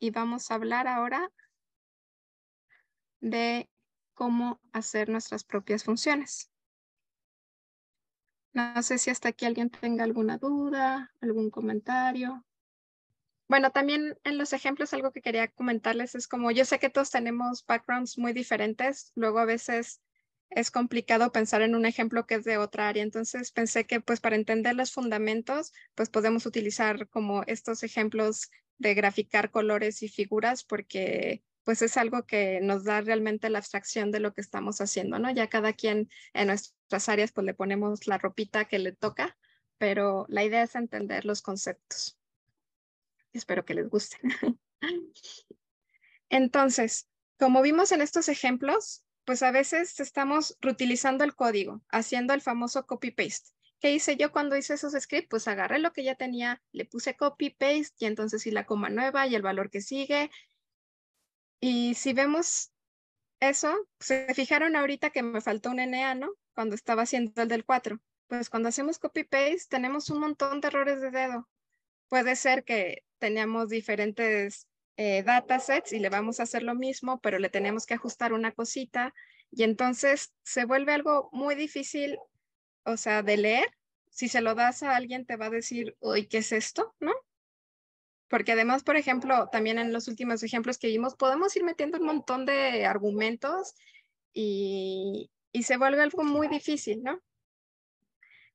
y vamos a hablar ahora de cómo hacer nuestras propias funciones. No sé si hasta aquí alguien tenga alguna duda, algún comentario. Bueno, también en los ejemplos algo que quería comentarles es como yo sé que todos tenemos backgrounds muy diferentes, luego a veces es complicado pensar en un ejemplo que es de otra área, entonces pensé que pues para entender los fundamentos pues podemos utilizar como estos ejemplos de graficar colores y figuras porque pues es algo que nos da realmente la abstracción de lo que estamos haciendo, ¿no? Ya cada quien en nuestras áreas pues le ponemos la ropita que le toca, pero la idea es entender los conceptos. Espero que les guste. Entonces, como vimos en estos ejemplos, pues a veces estamos reutilizando el código, haciendo el famoso copy-paste. ¿Qué hice yo cuando hice esos scripts? Pues agarré lo que ya tenía, le puse copy, paste y entonces sí la coma nueva y el valor que sigue. Y si vemos eso, se fijaron ahorita que me faltó un NA, ¿no? Cuando estaba haciendo el del 4. Pues cuando hacemos copy-paste tenemos un montón de errores de dedo. Puede ser que teníamos diferentes eh, datasets y le vamos a hacer lo mismo, pero le tenemos que ajustar una cosita y entonces se vuelve algo muy difícil o sea, de leer, si se lo das a alguien te va a decir, uy, ¿qué es esto? ¿No? Porque además, por ejemplo, también en los últimos ejemplos que vimos, podemos ir metiendo un montón de argumentos y, y se vuelve algo muy difícil, ¿no?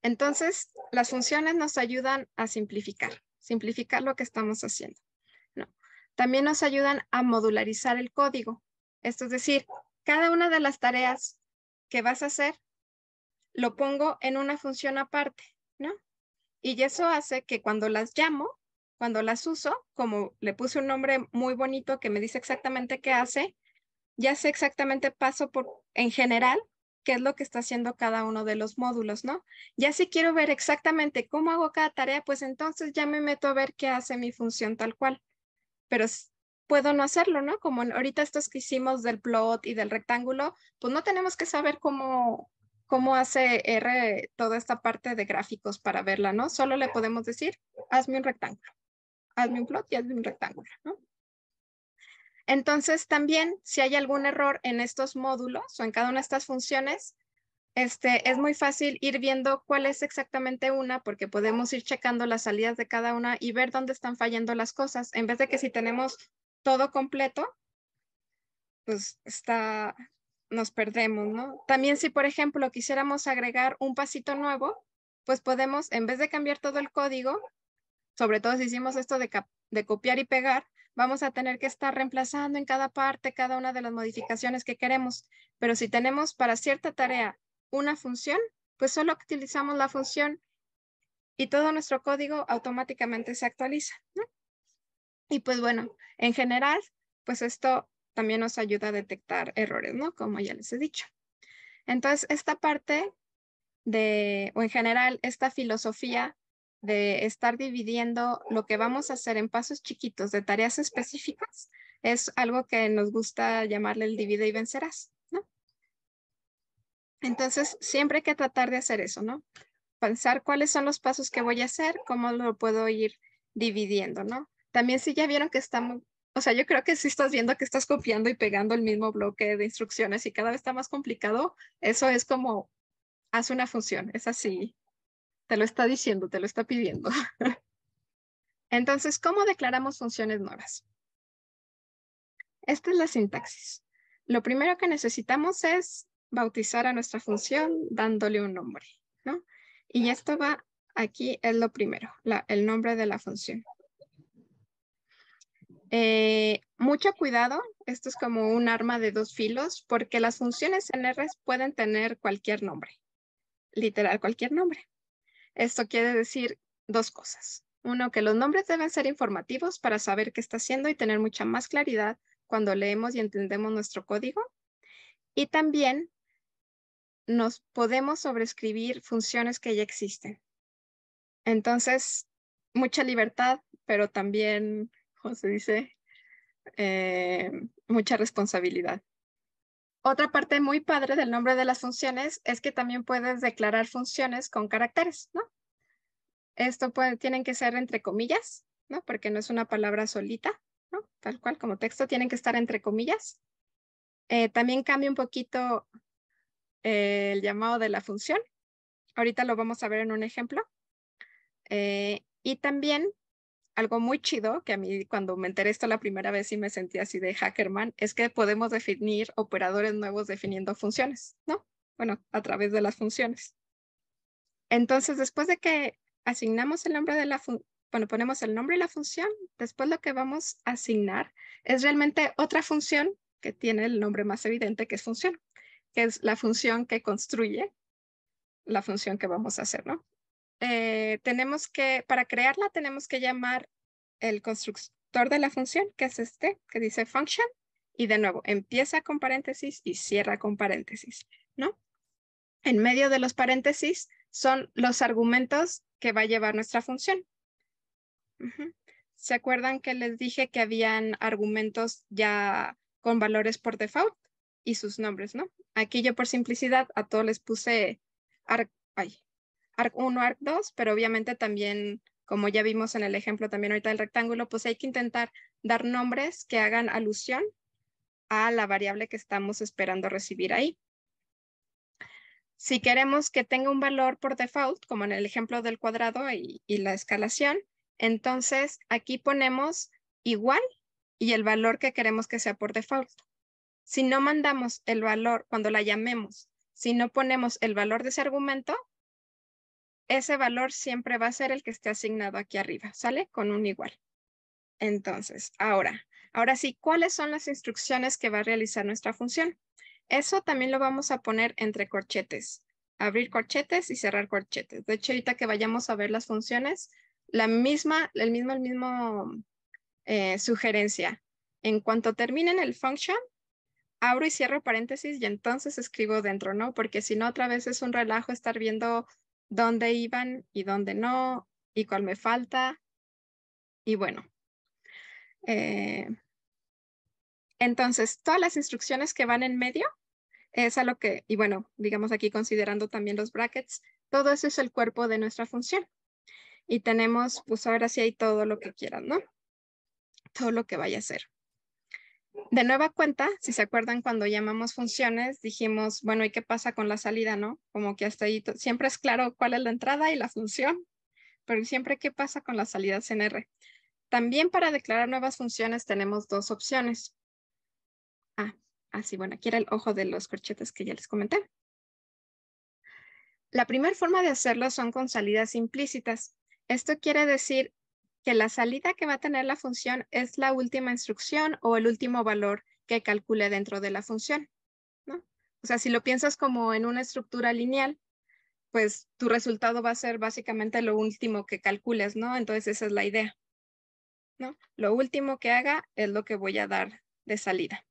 Entonces, las funciones nos ayudan a simplificar, simplificar lo que estamos haciendo. ¿no? También nos ayudan a modularizar el código. Esto es decir, cada una de las tareas que vas a hacer lo pongo en una función aparte, ¿no? Y eso hace que cuando las llamo, cuando las uso, como le puse un nombre muy bonito que me dice exactamente qué hace, ya sé exactamente paso por, en general, qué es lo que está haciendo cada uno de los módulos, ¿no? Ya si quiero ver exactamente cómo hago cada tarea, pues entonces ya me meto a ver qué hace mi función tal cual. Pero puedo no hacerlo, ¿no? Como ahorita estos que hicimos del plot y del rectángulo, pues no tenemos que saber cómo, cómo hace R toda esta parte de gráficos para verla, ¿no? Solo le podemos decir, hazme un rectángulo, hazme un plot y hazme un rectángulo, ¿no? Entonces, también, si hay algún error en estos módulos o en cada una de estas funciones, este, es muy fácil ir viendo cuál es exactamente una, porque podemos ir checando las salidas de cada una y ver dónde están fallando las cosas, en vez de que si tenemos todo completo, pues está, nos perdemos, ¿no? También si, por ejemplo, quisiéramos agregar un pasito nuevo, pues podemos, en vez de cambiar todo el código, sobre todo si hicimos esto de, copiar y pegar, vamos a tener que estar reemplazando en cada parte cada una de las modificaciones que queremos. Pero si tenemos para cierta tarea una función, pues solo utilizamos la función y todo nuestro código automáticamente se actualiza. Y pues bueno, en general, pues esto también nos ayuda a detectar errores, ¿no? Como ya les he dicho. Entonces, esta parte de, o en general, esta filosofía de estar dividiendo lo que vamos a hacer en pasos chiquitos de tareas específicas es algo que nos gusta llamarle el divide y vencerás, ¿no? Entonces, siempre hay que tratar de hacer eso, ¿no? Pensar cuáles son los pasos que voy a hacer, cómo lo puedo ir dividiendo, ¿no? También si ya vieron que estamos... O sea, yo creo que si estás viendo que estás copiando y pegando el mismo bloque de instrucciones y cada vez está más complicado, eso es como, haz una función, es así, te lo está diciendo, te lo está pidiendo. Entonces, ¿cómo declaramos funciones nuevas? Esta es la sintaxis. Lo primero que necesitamos es bautizar a nuestra función dándole un nombre, ¿no? Y esto va aquí, es lo primero, el nombre de la función. Eh, mucho cuidado, esto es como un arma de dos filos, porque las funciones en R pueden tener cualquier nombre, literal cualquier nombre. Esto quiere decir dos cosas. Uno, que los nombres deben ser informativos para saber qué está haciendo y tener mucha más claridad cuando leemos y entendemos nuestro código. Y también nos podemos sobreescribir funciones que ya existen. Entonces, mucha libertad, pero también ¿cómo se dice? Eh, mucha responsabilidad. Otra parte muy padre del nombre de las funciones es que también puedes declarar funciones con caracteres, ¿no? Esto puede, tienen que ser entre comillas, ¿no? Porque no es una palabra solita, ¿no? Tal cual como texto, tienen que estar entre comillas. Eh, también cambia un poquito eh, el llamado de la función. Ahorita lo vamos a ver en un ejemplo. y también algo muy chido que a mí cuando me enteré esto la primera vez y me sentí así de hackerman es que podemos definir operadores nuevos definiendo funciones, ¿no? Bueno, a través de las funciones. Entonces, después de que asignamos el nombre de la función, bueno, ponemos el nombre y la función, después lo que vamos a asignar es realmente otra función que tiene el nombre más evidente que es función, que es la función que construye la función que vamos a hacer, ¿no? Eh, tenemos que, para crearla tenemos que llamar el constructor de la función, que es este, que dice function, y de nuevo, empieza con paréntesis y cierra con paréntesis, ¿no? En medio de los paréntesis son los argumentos que va a llevar nuestra función. ¿Se acuerdan que les dije que habían argumentos ya con valores por default y sus nombres, no? Aquí yo por simplicidad a todos les puse, ARC 1, ARC 2, pero obviamente también, como ya vimos en el ejemplo también ahorita del rectángulo, pues hay que intentar dar nombres que hagan alusión a la variable que estamos esperando recibir ahí. Si queremos que tenga un valor por default, como en el ejemplo del cuadrado y, y la escalación, entonces aquí ponemos igual y el valor que queremos que sea por default. Si no mandamos el valor cuando la llamemos, si no ponemos el valor de ese argumento, ese valor siempre va a ser el que esté asignado aquí arriba, ¿sale? Con un igual. Entonces, ahora, ahora sí, ¿cuáles son las instrucciones que va a realizar nuestra función? Eso también lo vamos a poner entre corchetes. Abrir corchetes y cerrar corchetes. De hecho, ahorita que vayamos a ver las funciones, la misma, el mismo, el mismo eh, sugerencia. En cuanto terminen el function, abro y cierro paréntesis y entonces escribo dentro, ¿no? Porque si no, otra vez es un relajo estar viendo dónde iban y dónde no, y cuál me falta. Y bueno. Eh, entonces, todas las instrucciones que van en medio es a lo que, y bueno, digamos aquí considerando también los brackets, todo eso es el cuerpo de nuestra función. Y tenemos, pues ahora sí hay todo lo que quieran, ¿no? Todo lo que vaya a ser de nueva cuenta, si se acuerdan cuando llamamos funciones, dijimos, bueno, ¿y qué pasa con la salida, no? Como que hasta ahí siempre es claro cuál es la entrada y la función, pero siempre qué pasa con las salidas en R. También para declarar nuevas funciones tenemos dos opciones. Ah, así, ah, bueno, aquí era el ojo de los corchetes que ya les comenté. La primera forma de hacerlo son con salidas implícitas. Esto quiere decir que la salida que va a tener la función es la última instrucción o el último valor que calcule dentro de la función. ¿no? O sea, si lo piensas como en una estructura lineal, pues tu resultado va a ser básicamente lo último que calcules, ¿no? Entonces esa es la idea. ¿no? Lo último que haga es lo que voy a dar de salida.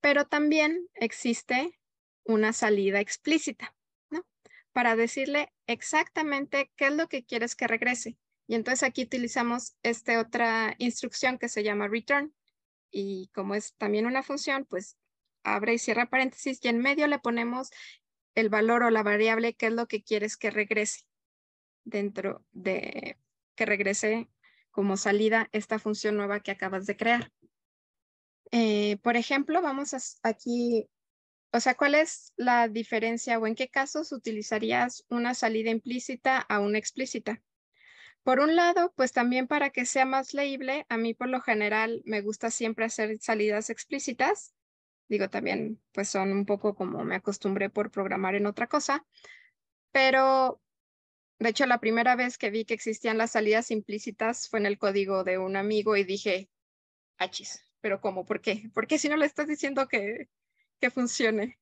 Pero también existe una salida explícita, ¿no? Para decirle exactamente qué es lo que quieres que regrese. Y entonces aquí utilizamos esta otra instrucción que se llama return. Y como es también una función, pues abre y cierra paréntesis y en medio le ponemos el valor o la variable que es lo que quieres que regrese dentro de que regrese como salida esta función nueva que acabas de crear. Eh, por ejemplo, vamos a, aquí o sea, ¿cuál es la diferencia o en qué casos utilizarías una salida implícita a una explícita? Por un lado, pues también para que sea más leíble, a mí por lo general me gusta siempre hacer salidas explícitas. Digo, también pues son un poco como me acostumbré por programar en otra cosa, pero de hecho la primera vez que vi que existían las salidas implícitas fue en el código de un amigo y dije, achis, pero ¿cómo? ¿Por qué? ¿Por qué si no le estás diciendo que, que funcione.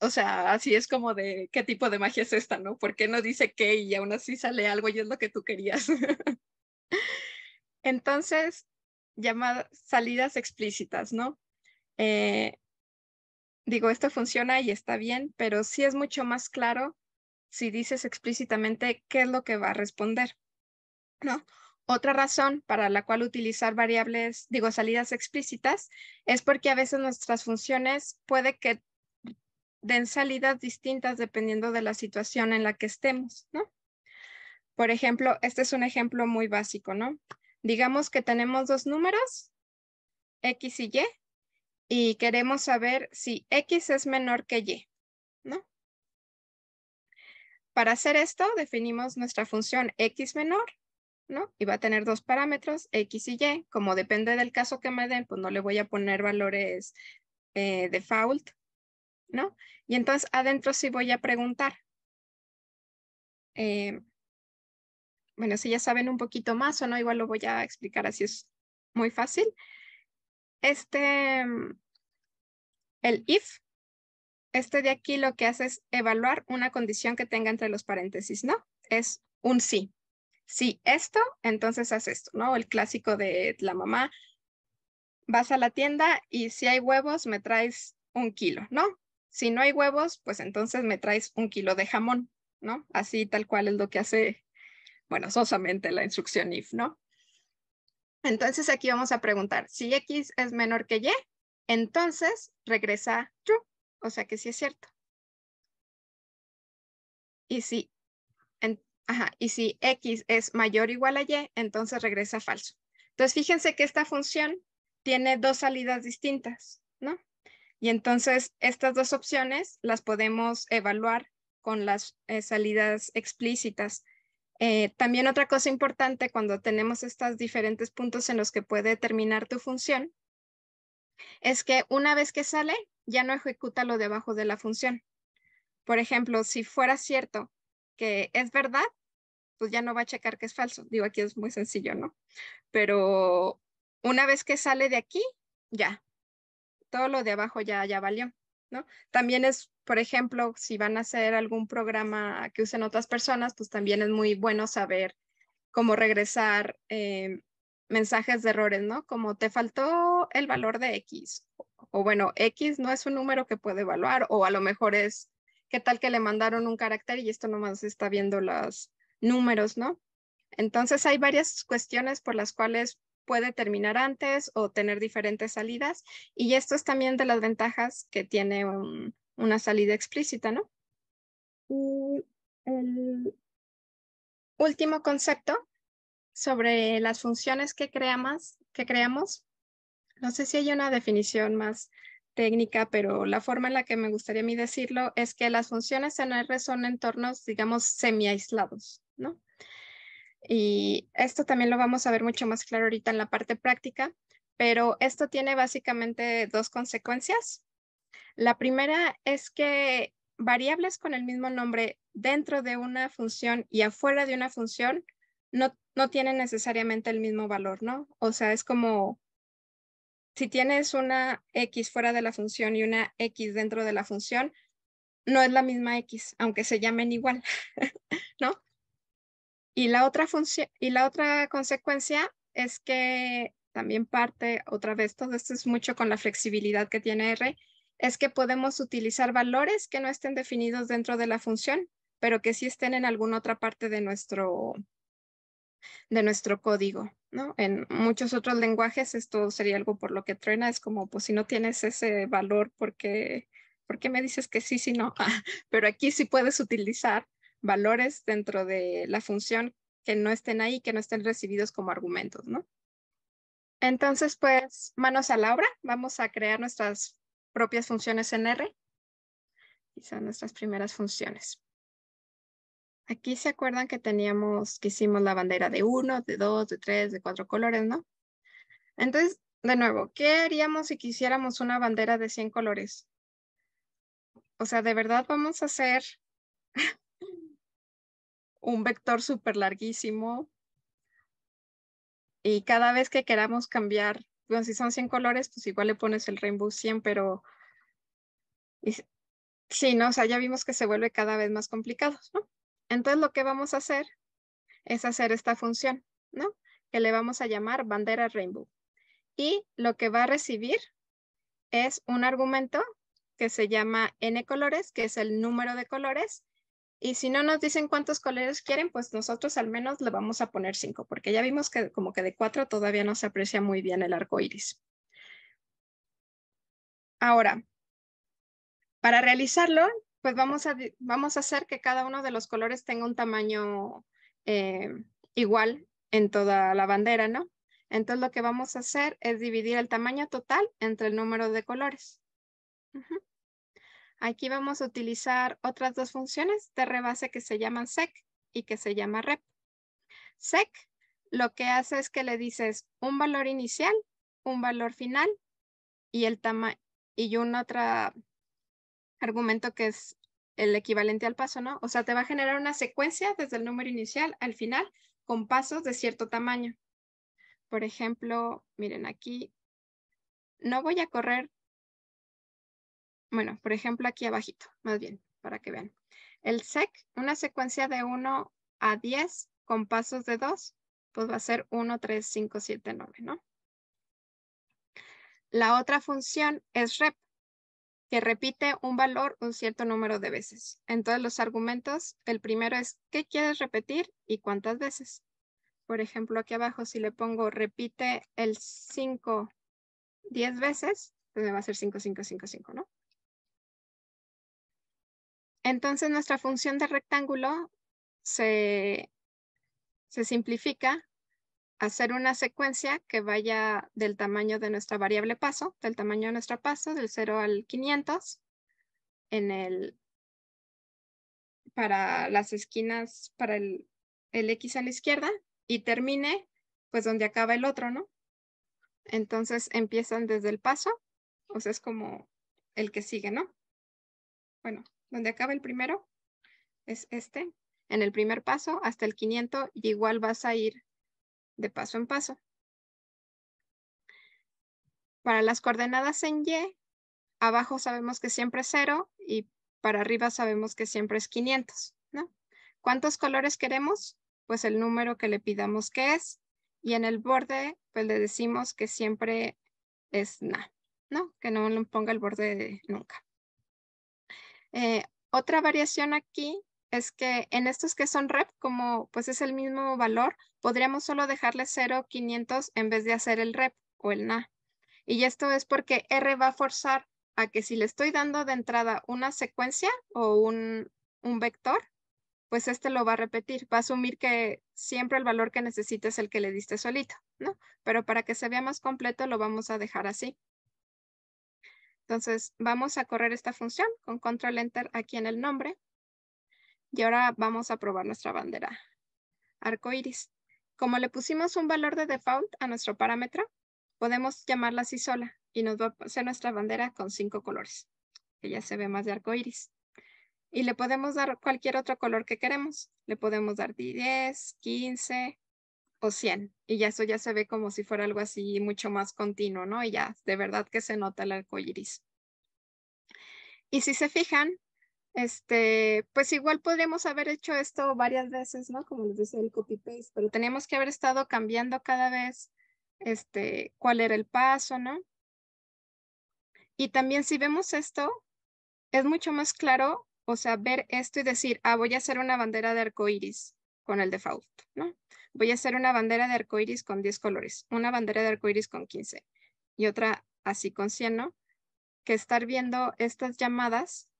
O sea, así es como de qué tipo de magia es esta, ¿no? ¿Por qué no dice qué y aún así sale algo y es lo que tú querías? Entonces, llamadas salidas explícitas, ¿no? Eh, digo, esto funciona y está bien, pero sí es mucho más claro si dices explícitamente qué es lo que va a responder, ¿no? Otra razón para la cual utilizar variables, digo, salidas explícitas, es porque a veces nuestras funciones puede que den salidas distintas dependiendo de la situación en la que estemos, ¿no? Por ejemplo, este es un ejemplo muy básico, ¿no? Digamos que tenemos dos números, X y Y, y queremos saber si X es menor que Y, ¿no? Para hacer esto, definimos nuestra función X menor ¿no? Y va a tener dos parámetros, X y Y. Como depende del caso que me den, pues no le voy a poner valores eh, default, ¿no? Y entonces adentro sí voy a preguntar. Eh, bueno, si ya saben un poquito más o no, igual lo voy a explicar así, es muy fácil. Este, mm, el if, este de aquí lo que hace es evaluar una condición que tenga entre los paréntesis, ¿no? Es un sí, si esto, entonces haz esto, ¿no? El clásico de la mamá, vas a la tienda y si hay huevos, me traes un kilo, ¿no? Si no hay huevos, pues entonces me traes un kilo de jamón, ¿no? Así tal cual es lo que hace, bueno, sosamente la instrucción if, ¿no? Entonces aquí vamos a preguntar, si X es menor que Y, entonces regresa true, o sea que sí es cierto. Y si, Ajá, y si X es mayor o igual a Y, entonces regresa falso. Entonces, fíjense que esta función tiene dos salidas distintas, ¿no? Y entonces estas dos opciones las podemos evaluar con las eh, salidas explícitas. Eh, también otra cosa importante cuando tenemos estos diferentes puntos en los que puede terminar tu función es que una vez que sale, ya no ejecuta lo debajo de la función. Por ejemplo, si fuera cierto que es verdad, pues ya no va a checar que es falso. Digo, aquí es muy sencillo, ¿no? Pero una vez que sale de aquí, ya, todo lo de abajo ya, ya valió, ¿no? También es, por ejemplo, si van a hacer algún programa que usen otras personas, pues también es muy bueno saber cómo regresar eh, mensajes de errores, ¿no? Como te faltó el valor de X, o, o bueno, X no es un número que puede evaluar, o a lo mejor es ¿Qué tal que le mandaron un carácter y esto nomás está viendo los números, ¿no? Entonces hay varias cuestiones por las cuales puede terminar antes o tener diferentes salidas y esto es también de las ventajas que tiene una salida explícita, ¿no? Y el último concepto sobre las funciones que creamos, que creamos. No sé si hay una definición más técnica, pero la forma en la que me gustaría a mí decirlo es que las funciones en R son entornos, digamos, semi-aislados, ¿no? Y esto también lo vamos a ver mucho más claro ahorita en la parte práctica, pero esto tiene básicamente dos consecuencias. La primera es que variables con el mismo nombre dentro de una función y afuera de una función no, no tienen necesariamente el mismo valor, ¿no? O sea, es como si tienes una X fuera de la función y una X dentro de la función, no es la misma X, aunque se llamen igual, ¿no? Y la otra función y la otra consecuencia es que también parte otra vez todo esto es mucho con la flexibilidad que tiene R, es que podemos utilizar valores que no estén definidos dentro de la función, pero que sí estén en alguna otra parte de nuestro de nuestro código, ¿no? En muchos otros lenguajes esto sería algo por lo que truena, es como, pues si no tienes ese valor, ¿por qué, por me dices que sí, si no? pero aquí sí puedes utilizar valores dentro de la función que no estén ahí, que no estén recibidos como argumentos, ¿no? Entonces, pues, manos a la obra, vamos a crear nuestras propias funciones en R. Y nuestras primeras funciones. Aquí se acuerdan que teníamos, que hicimos la bandera de uno, de dos, de tres, de cuatro colores, ¿no? Entonces, de nuevo, ¿qué haríamos si quisiéramos una bandera de 100 colores? O sea, ¿de verdad vamos a hacer un vector súper larguísimo? Y cada vez que queramos cambiar, bueno, si son 100 colores, pues igual le pones el rainbow 100, pero... sí, no, o sea, ya vimos que se vuelve cada vez más complicado, ¿no? Entonces lo que vamos a hacer es hacer esta función, ¿no? Que le vamos a llamar bandera rainbow. Y lo que va a recibir es un argumento que se llama n colores, que es el número de colores. Y si no nos dicen cuántos colores quieren, pues nosotros al menos le vamos a poner 5, porque ya vimos que como que de 4 todavía no se aprecia muy bien el arco iris. Ahora, para realizarlo, pues vamos a, vamos a hacer que cada uno de los colores tenga un tamaño eh, igual en toda la bandera, ¿no? Entonces lo que vamos a hacer es dividir el tamaño total entre el número de colores. Aquí vamos a utilizar otras dos funciones de rebase que se llaman sec y que se llama rep. Sec lo que hace es que le dices un valor inicial, un valor final y, el tama y una otra argumento que es el equivalente al paso, ¿no? O sea, te va a generar una secuencia desde el número inicial al final con pasos de cierto tamaño. Por ejemplo, miren aquí, no voy a correr, bueno, por ejemplo aquí abajito, más bien, para que vean. El sec, una secuencia de 1 a 10 con pasos de 2, pues va a ser 1, 3, 5, 7, 9, ¿no? La otra función es rep que repite un valor un cierto número de veces. Entonces los argumentos, el primero es ¿qué quieres repetir y cuántas veces? Por ejemplo, aquí abajo si le pongo repite el 5 10 veces, pues me va a ser 5, 5, 5, 5, ¿no? Entonces nuestra función de rectángulo se, se simplifica hacer una secuencia que vaya del tamaño de nuestra variable paso, del tamaño de nuestra paso, del 0 al 500, en el, para las esquinas, para el, el X a la izquierda, y termine pues donde acaba el otro, ¿no? Entonces empiezan desde el paso, o sea, es como el que sigue, ¿no? Bueno, donde acaba el primero es este, en el primer paso hasta el 500 y igual vas a ir de paso en paso. Para las coordenadas en Y, abajo sabemos que siempre es 0 y para arriba sabemos que siempre es 500. ¿no? ¿Cuántos colores queremos? Pues el número que le pidamos que es. Y en el borde, pues le decimos que siempre es na, ¿no? Que no le ponga el borde nunca. Eh, otra variación aquí es que en estos que son rep, como pues es el mismo valor, podríamos solo dejarle 0, 500 en vez de hacer el rep o el na. Y esto es porque R va a forzar a que si le estoy dando de entrada una secuencia o un, un vector, pues este lo va a repetir, va a asumir que siempre el valor que necesita es el que le diste solito, ¿no? Pero para que se vea más completo lo vamos a dejar así. Entonces vamos a correr esta función con control enter aquí en el nombre y ahora vamos a probar nuestra bandera. Arcoiris. Como le pusimos un valor de default a nuestro parámetro, podemos llamarla así sola y nos va a hacer nuestra bandera con cinco colores, que ya se ve más de arcoiris. Y le podemos dar cualquier otro color que queremos. Le podemos dar 10, 15 o 100. Y ya eso ya se ve como si fuera algo así mucho más continuo, ¿no? Y ya de verdad que se nota el arcoiris. Y si se fijan, este, pues igual podríamos haber hecho esto varias veces, ¿no? Como les decía, el copy-paste, pero teníamos que haber estado cambiando cada vez este, cuál era el paso, ¿no? Y también si vemos esto, es mucho más claro, o sea, ver esto y decir, ah, voy a hacer una bandera de arcoíris con el default, ¿no? Voy a hacer una bandera de arcoíris con 10 colores, una bandera de arcoíris con 15 y otra así con 100, ¿no? Que estar viendo estas llamadas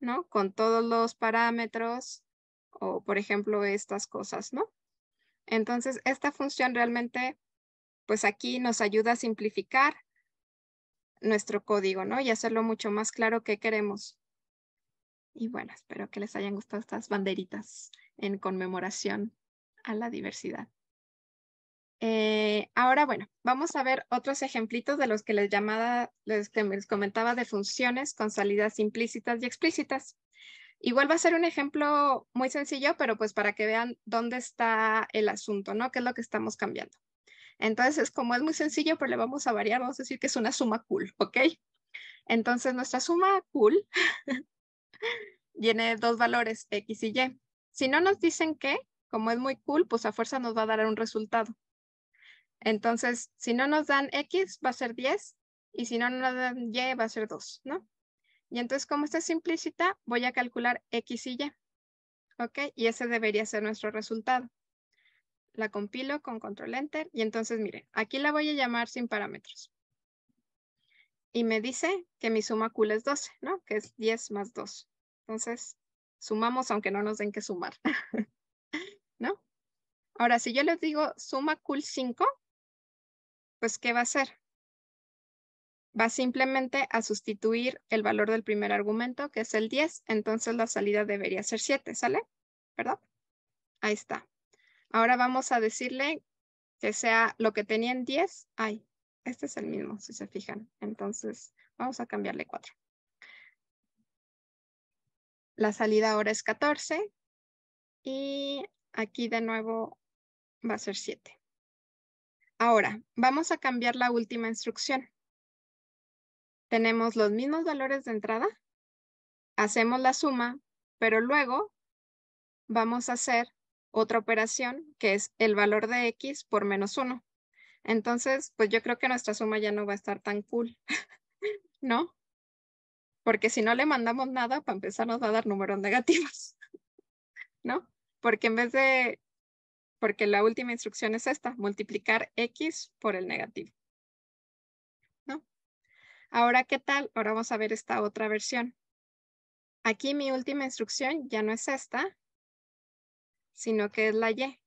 ¿no? Con todos los parámetros o, por ejemplo, estas cosas, ¿no? Entonces, esta función realmente, pues aquí nos ayuda a simplificar nuestro código, ¿no? Y hacerlo mucho más claro que queremos. Y bueno, espero que les hayan gustado estas banderitas en conmemoración a la diversidad. Eh, ahora, bueno, vamos a ver otros ejemplitos de los que les, llamaba, los que les comentaba de funciones con salidas implícitas y explícitas. Igual va a ser un ejemplo muy sencillo, pero pues para que vean dónde está el asunto, ¿no? ¿Qué es lo que estamos cambiando? Entonces, como es muy sencillo, pero le vamos a variar, vamos a decir que es una suma cool, ¿ok? Entonces, nuestra suma cool tiene dos valores, X y Y. Si no nos dicen que, como es muy cool, pues a fuerza nos va a dar un resultado. Entonces, si no nos dan X, va a ser 10, y si no nos dan Y, va a ser 2, ¿no? Y entonces, como está es implícita, voy a calcular X y Y. ¿Ok? Y ese debería ser nuestro resultado. La compilo con control enter y entonces, miren, aquí la voy a llamar sin parámetros. Y me dice que mi suma cool es 12, ¿no? Que es 10 más 2. Entonces, sumamos aunque no nos den que sumar. ¿No? Ahora, si yo les digo suma cool 5, pues ¿qué va a hacer? Va simplemente a sustituir el valor del primer argumento, que es el 10, entonces la salida debería ser 7, ¿sale? ¿Verdad? Ahí está. Ahora vamos a decirle que sea lo que tenía en 10. Ay, este es el mismo, si se fijan. Entonces, vamos a cambiarle 4. La salida ahora es 14 y aquí de nuevo va a ser 7. Ahora, vamos a cambiar la última instrucción. Tenemos los mismos valores de entrada. Hacemos la suma, pero luego vamos a hacer otra operación que es el valor de X por menos 1. Entonces, pues yo creo que nuestra suma ya no va a estar tan cool, ¿no? Porque si no le mandamos nada, para empezar nos va a dar números negativos, ¿no? Porque en vez de porque la última instrucción es esta, multiplicar X por el negativo. ¿No? Ahora, ¿qué tal? Ahora vamos a ver esta otra versión. Aquí mi última instrucción ya no es esta, sino que es la Y.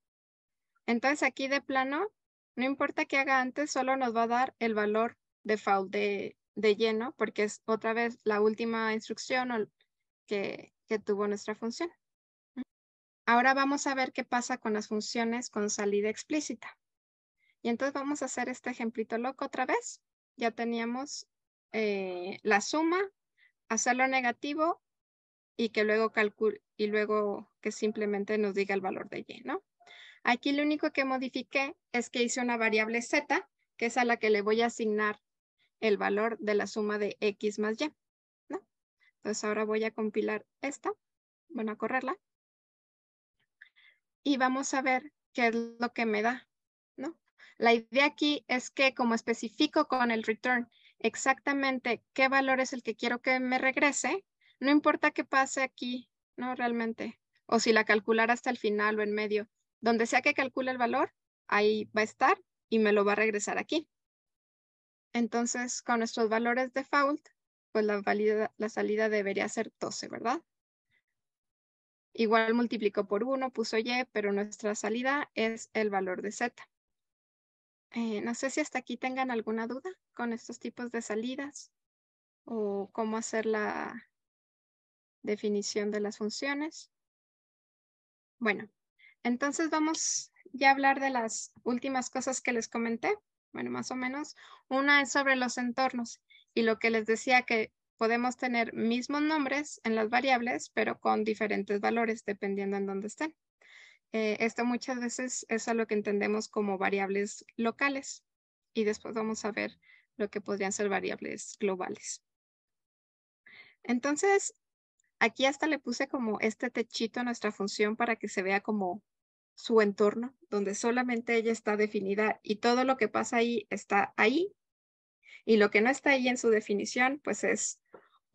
Entonces aquí de plano, no importa qué haga antes, solo nos va a dar el valor de, de Y, ¿no? Porque es otra vez la última instrucción que tuvo nuestra función. Ahora vamos a ver qué pasa con las funciones con salida explícita. Y entonces vamos a hacer este ejemplito loco otra vez. Ya teníamos eh, la suma, hacerlo negativo y que luego calcule y luego que simplemente nos diga el valor de y, ¿no? Aquí lo único que modifiqué es que hice una variable z, que es a la que le voy a asignar el valor de la suma de x más y, ¿no? Entonces ahora voy a compilar esta, bueno, a correrla y vamos a ver qué es lo que me da, ¿no? La idea aquí es que como especifico con el return exactamente qué valor es el que quiero que me regrese, no importa qué pase aquí, ¿no? Realmente. O si la calcular hasta el final o en medio. Donde sea que calcule el valor, ahí va a estar y me lo va a regresar aquí. Entonces, con nuestros valores default, pues la, la salida debería ser 12, ¿verdad? Igual multiplicó por 1, puso y, pero nuestra salida es el valor de z. Eh, no sé si hasta aquí tengan alguna duda con estos tipos de salidas o cómo hacer la definición de las funciones. Bueno, entonces vamos ya a hablar de las últimas cosas que les comenté. Bueno, más o menos. Una es sobre los entornos y lo que les decía que podemos tener mismos nombres en las variables, pero con diferentes valores dependiendo en dónde estén. Eh, esto muchas veces es a lo que entendemos como variables locales y después vamos a ver lo que podrían ser variables globales. Entonces, aquí hasta le puse como este techito a nuestra función para que se vea como su entorno, donde solamente ella está definida y todo lo que pasa ahí está ahí y lo que no está ahí en su definición, pues es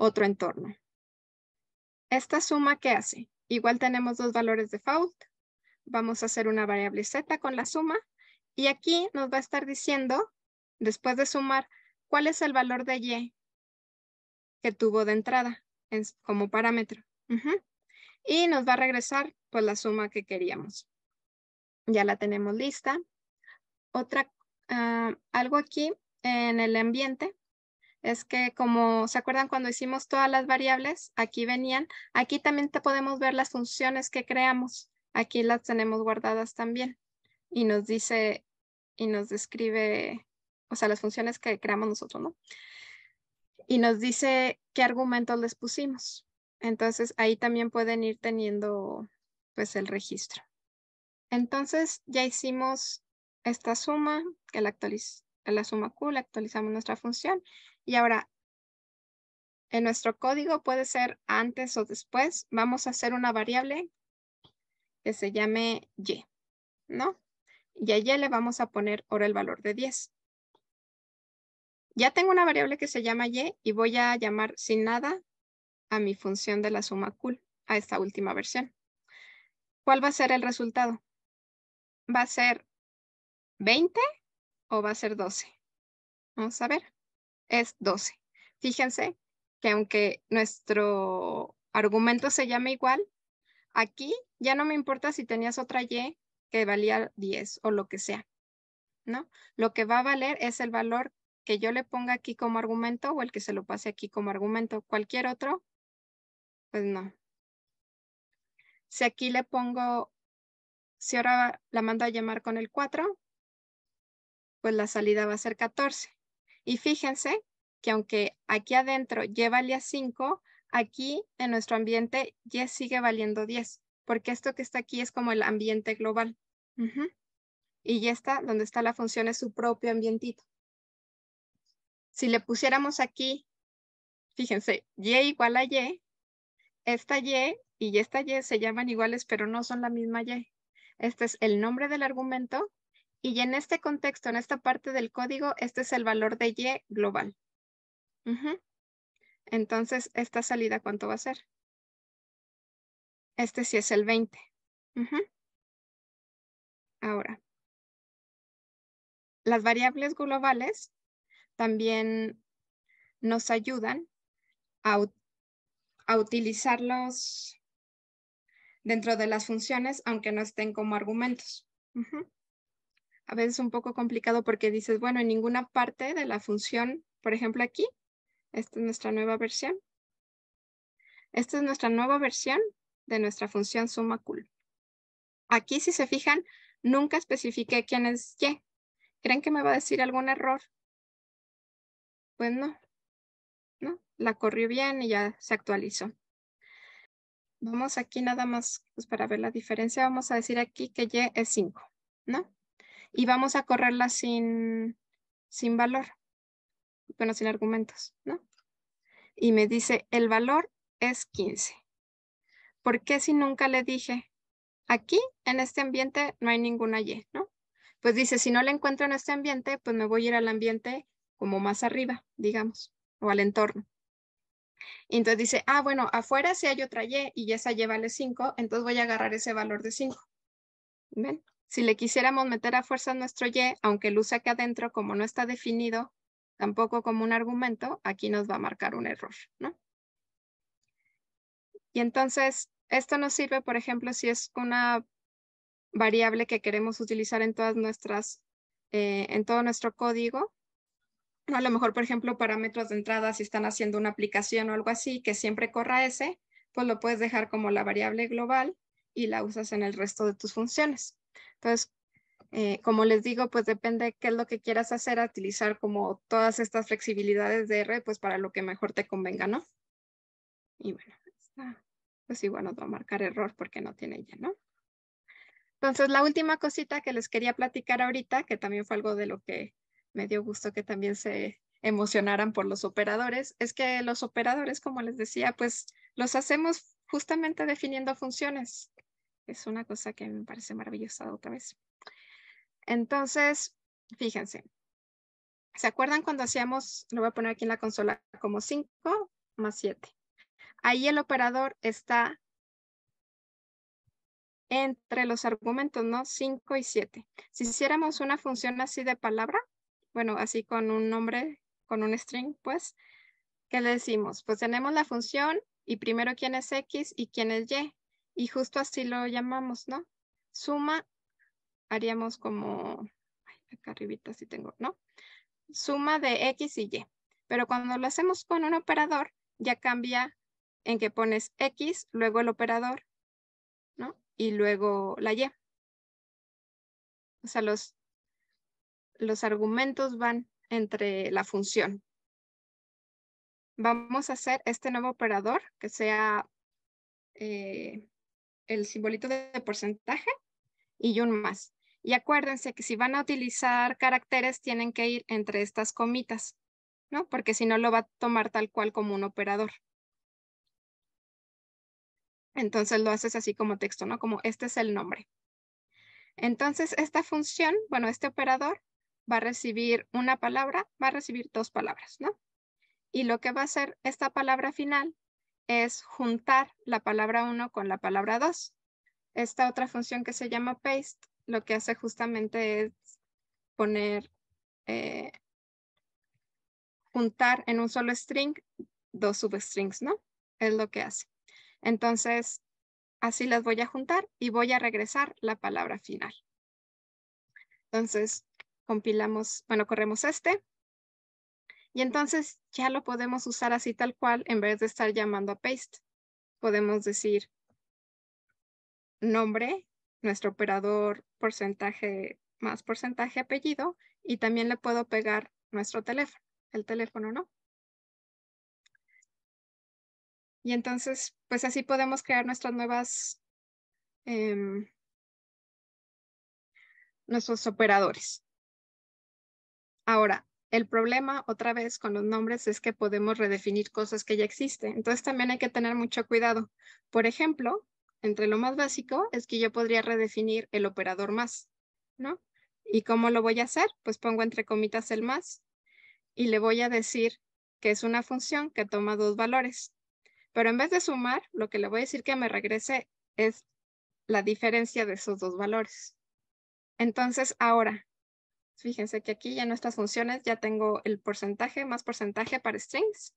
otro entorno. Esta suma, ¿qué hace? Igual tenemos dos valores de default. Vamos a hacer una variable z con la suma. Y aquí nos va a estar diciendo, después de sumar, cuál es el valor de y que tuvo de entrada como parámetro. Y nos va a regresar pues, la suma que queríamos. Ya la tenemos lista. Otra, ah, algo aquí en el ambiente es que como se acuerdan cuando hicimos todas las variables, aquí venían, aquí también podemos ver las funciones que creamos. Aquí las tenemos guardadas también y nos dice y nos describe, o sea, las funciones que creamos nosotros, ¿no? Y nos dice qué argumentos les pusimos. Entonces ahí también pueden ir teniendo pues el registro. Entonces ya hicimos esta suma que la actualizamos a la suma cool, actualizamos nuestra función y ahora en nuestro código puede ser antes o después. Vamos a hacer una variable que se llame Y, ¿no? Y a Y le vamos a poner ahora el valor de 10. Ya tengo una variable que se llama Y y voy a llamar sin nada a mi función de la suma cool, a esta última versión. ¿Cuál va a ser el resultado? Va a ser 20 o va a ser 12? Vamos a ver. Es 12. Fíjense que aunque nuestro argumento se llame igual, aquí ya no me importa si tenías otra Y que valía 10 o lo que sea, ¿no? Lo que va a valer es el valor que yo le ponga aquí como argumento o el que se lo pase aquí como argumento. Cualquier otro, pues no. Si aquí le pongo, si ahora la mando a llamar con el 4, pues la salida va a ser 14. Y fíjense que aunque aquí adentro y a 5, aquí en nuestro ambiente y sigue valiendo 10, porque esto que está aquí es como el ambiente global. Y ya está, donde está la función es su propio ambientito. Si le pusiéramos aquí, fíjense, y igual a y, esta y y esta y se llaman iguales, pero no son la misma y. Este es el nombre del argumento y en este contexto, en esta parte del código, este es el valor de Y global. Entonces, esta salida, ¿cuánto va a ser? Este sí es el 20. Ahora, las variables globales también nos ayudan a, utilizarlos dentro de las funciones, aunque no estén como argumentos a veces un poco complicado porque dices, bueno, en ninguna parte de la función, por ejemplo aquí, esta es nuestra nueva versión. Esta es nuestra nueva versión de nuestra función suma cool. Aquí, si se fijan, nunca especifiqué quién es Y. ¿Creen que me va a decir algún error? Pues no. No, la corrió bien y ya se actualizó. Vamos aquí nada más pues para ver la diferencia. Vamos a decir aquí que Y es 5, ¿no? y vamos a correrla sin, sin valor, bueno, sin argumentos, ¿no? Y me dice, el valor es 15. ¿Por qué si nunca le dije, aquí en este ambiente no hay ninguna Y, ¿no? Pues dice, si no la encuentro en este ambiente, pues me voy a ir al ambiente como más arriba, digamos, o al entorno. entonces dice, ah, bueno, afuera si sí hay otra Y y esa Y vale 5, entonces voy a agarrar ese valor de 5. ¿Ven? Si le quisiéramos meter a fuerza nuestro y, aunque lo use acá adentro, como no está definido, tampoco como un argumento, aquí nos va a marcar un error, ¿no? Y entonces, esto nos sirve, por ejemplo, si es una variable que queremos utilizar en todas nuestras, eh, en todo nuestro código. A lo mejor, por ejemplo, parámetros de entrada, si están haciendo una aplicación o algo así, que siempre corra ese, pues lo puedes dejar como la variable global y la usas en el resto de tus funciones. Entonces, eh, como les digo, pues depende qué es lo que quieras hacer, utilizar como todas estas flexibilidades de R, pues para lo que mejor te convenga, ¿no? Y bueno, está. pues igual nos va a marcar error porque no tiene ya, ¿no? Entonces, la última cosita que les quería platicar ahorita, que también fue algo de lo que me dio gusto que también se emocionaran por los operadores, es que los operadores, como les decía, pues los hacemos justamente definiendo funciones. Es una cosa que me parece maravillosa otra vez. Entonces, fíjense. ¿Se acuerdan cuando hacíamos, lo voy a poner aquí en la consola, como 5 más 7? Ahí el operador está entre los argumentos, ¿no? 5 y 7. Si hiciéramos una función así de palabra, bueno, así con un nombre, con un string, pues, ¿qué le decimos? Pues tenemos la función y primero quién es X y quién es Y. Y justo así lo llamamos, ¿no? Suma, haríamos como, acá arribita sí tengo, ¿no? Suma de X y Y. Pero cuando lo hacemos con un operador, ya cambia en que pones X, luego el operador, ¿no? Y luego la Y. O sea, los, los argumentos van entre la función. Vamos a hacer este nuevo operador que sea eh, el simbolito de porcentaje y un más. Y acuérdense que si van a utilizar caracteres, tienen que ir entre estas comitas, ¿no? Porque si no, lo va a tomar tal cual como un operador. Entonces lo haces así como texto, ¿no? Como este es el nombre. Entonces esta función, bueno, este operador va a recibir una palabra, va a recibir dos palabras, ¿no? Y lo que va a hacer esta palabra final es juntar la palabra 1 con la palabra 2. Esta otra función que se llama paste lo que hace justamente es poner, eh, juntar en un solo string dos substrings, ¿no? Es lo que hace. Entonces, así las voy a juntar y voy a regresar la palabra final. Entonces, compilamos, bueno, corremos este y entonces ya lo podemos usar así tal cual en vez de estar llamando a paste. Podemos decir nombre, nuestro operador, porcentaje más porcentaje, apellido, y también le puedo pegar nuestro teléfono, el teléfono, ¿no? Y entonces, pues así podemos crear nuestras nuevas, em, nuestros operadores. Ahora, el problema, otra vez, con los nombres es que podemos redefinir cosas que ya existen. Entonces también hay que tener mucho cuidado. Por ejemplo, entre lo más básico es que yo podría redefinir el operador más, ¿no? ¿Y cómo lo voy a hacer? Pues pongo entre comitas el más y le voy a decir que es una función que toma dos valores. Pero en vez de sumar, lo que le voy a decir que me regrese es la diferencia de esos dos valores. Entonces, ahora, Fíjense que aquí ya en nuestras funciones ya tengo el porcentaje más porcentaje para strings.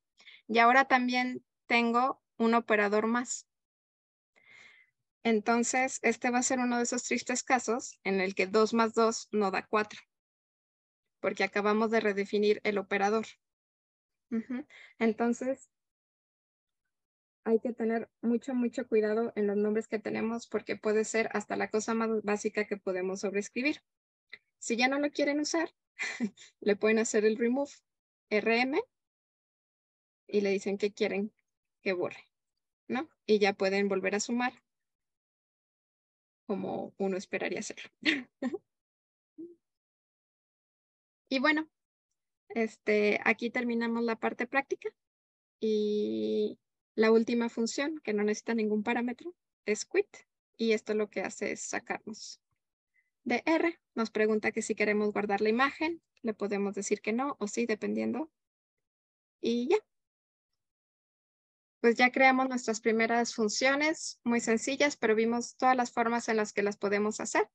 Y ahora también tengo un operador más. Entonces, este va a ser uno de esos tristes casos en el que 2 más 2 no da 4, porque acabamos de redefinir el operador. Entonces, hay que tener mucho, mucho cuidado en los nombres que tenemos porque puede ser hasta la cosa más básica que podemos sobreescribir. Si ya no lo quieren usar, le pueden hacer el remove RM y le dicen que quieren que borre, ¿no? Y ya pueden volver a sumar como uno esperaría hacerlo. y bueno, este, aquí terminamos la parte práctica y la última función que no necesita ningún parámetro es quit y esto lo que hace es sacarnos Dr. Nos pregunta que si queremos guardar la imagen, le podemos decir que no o sí, dependiendo. Y ya. Pues ya creamos nuestras primeras funciones, muy sencillas, pero vimos todas las formas en las que las podemos hacer.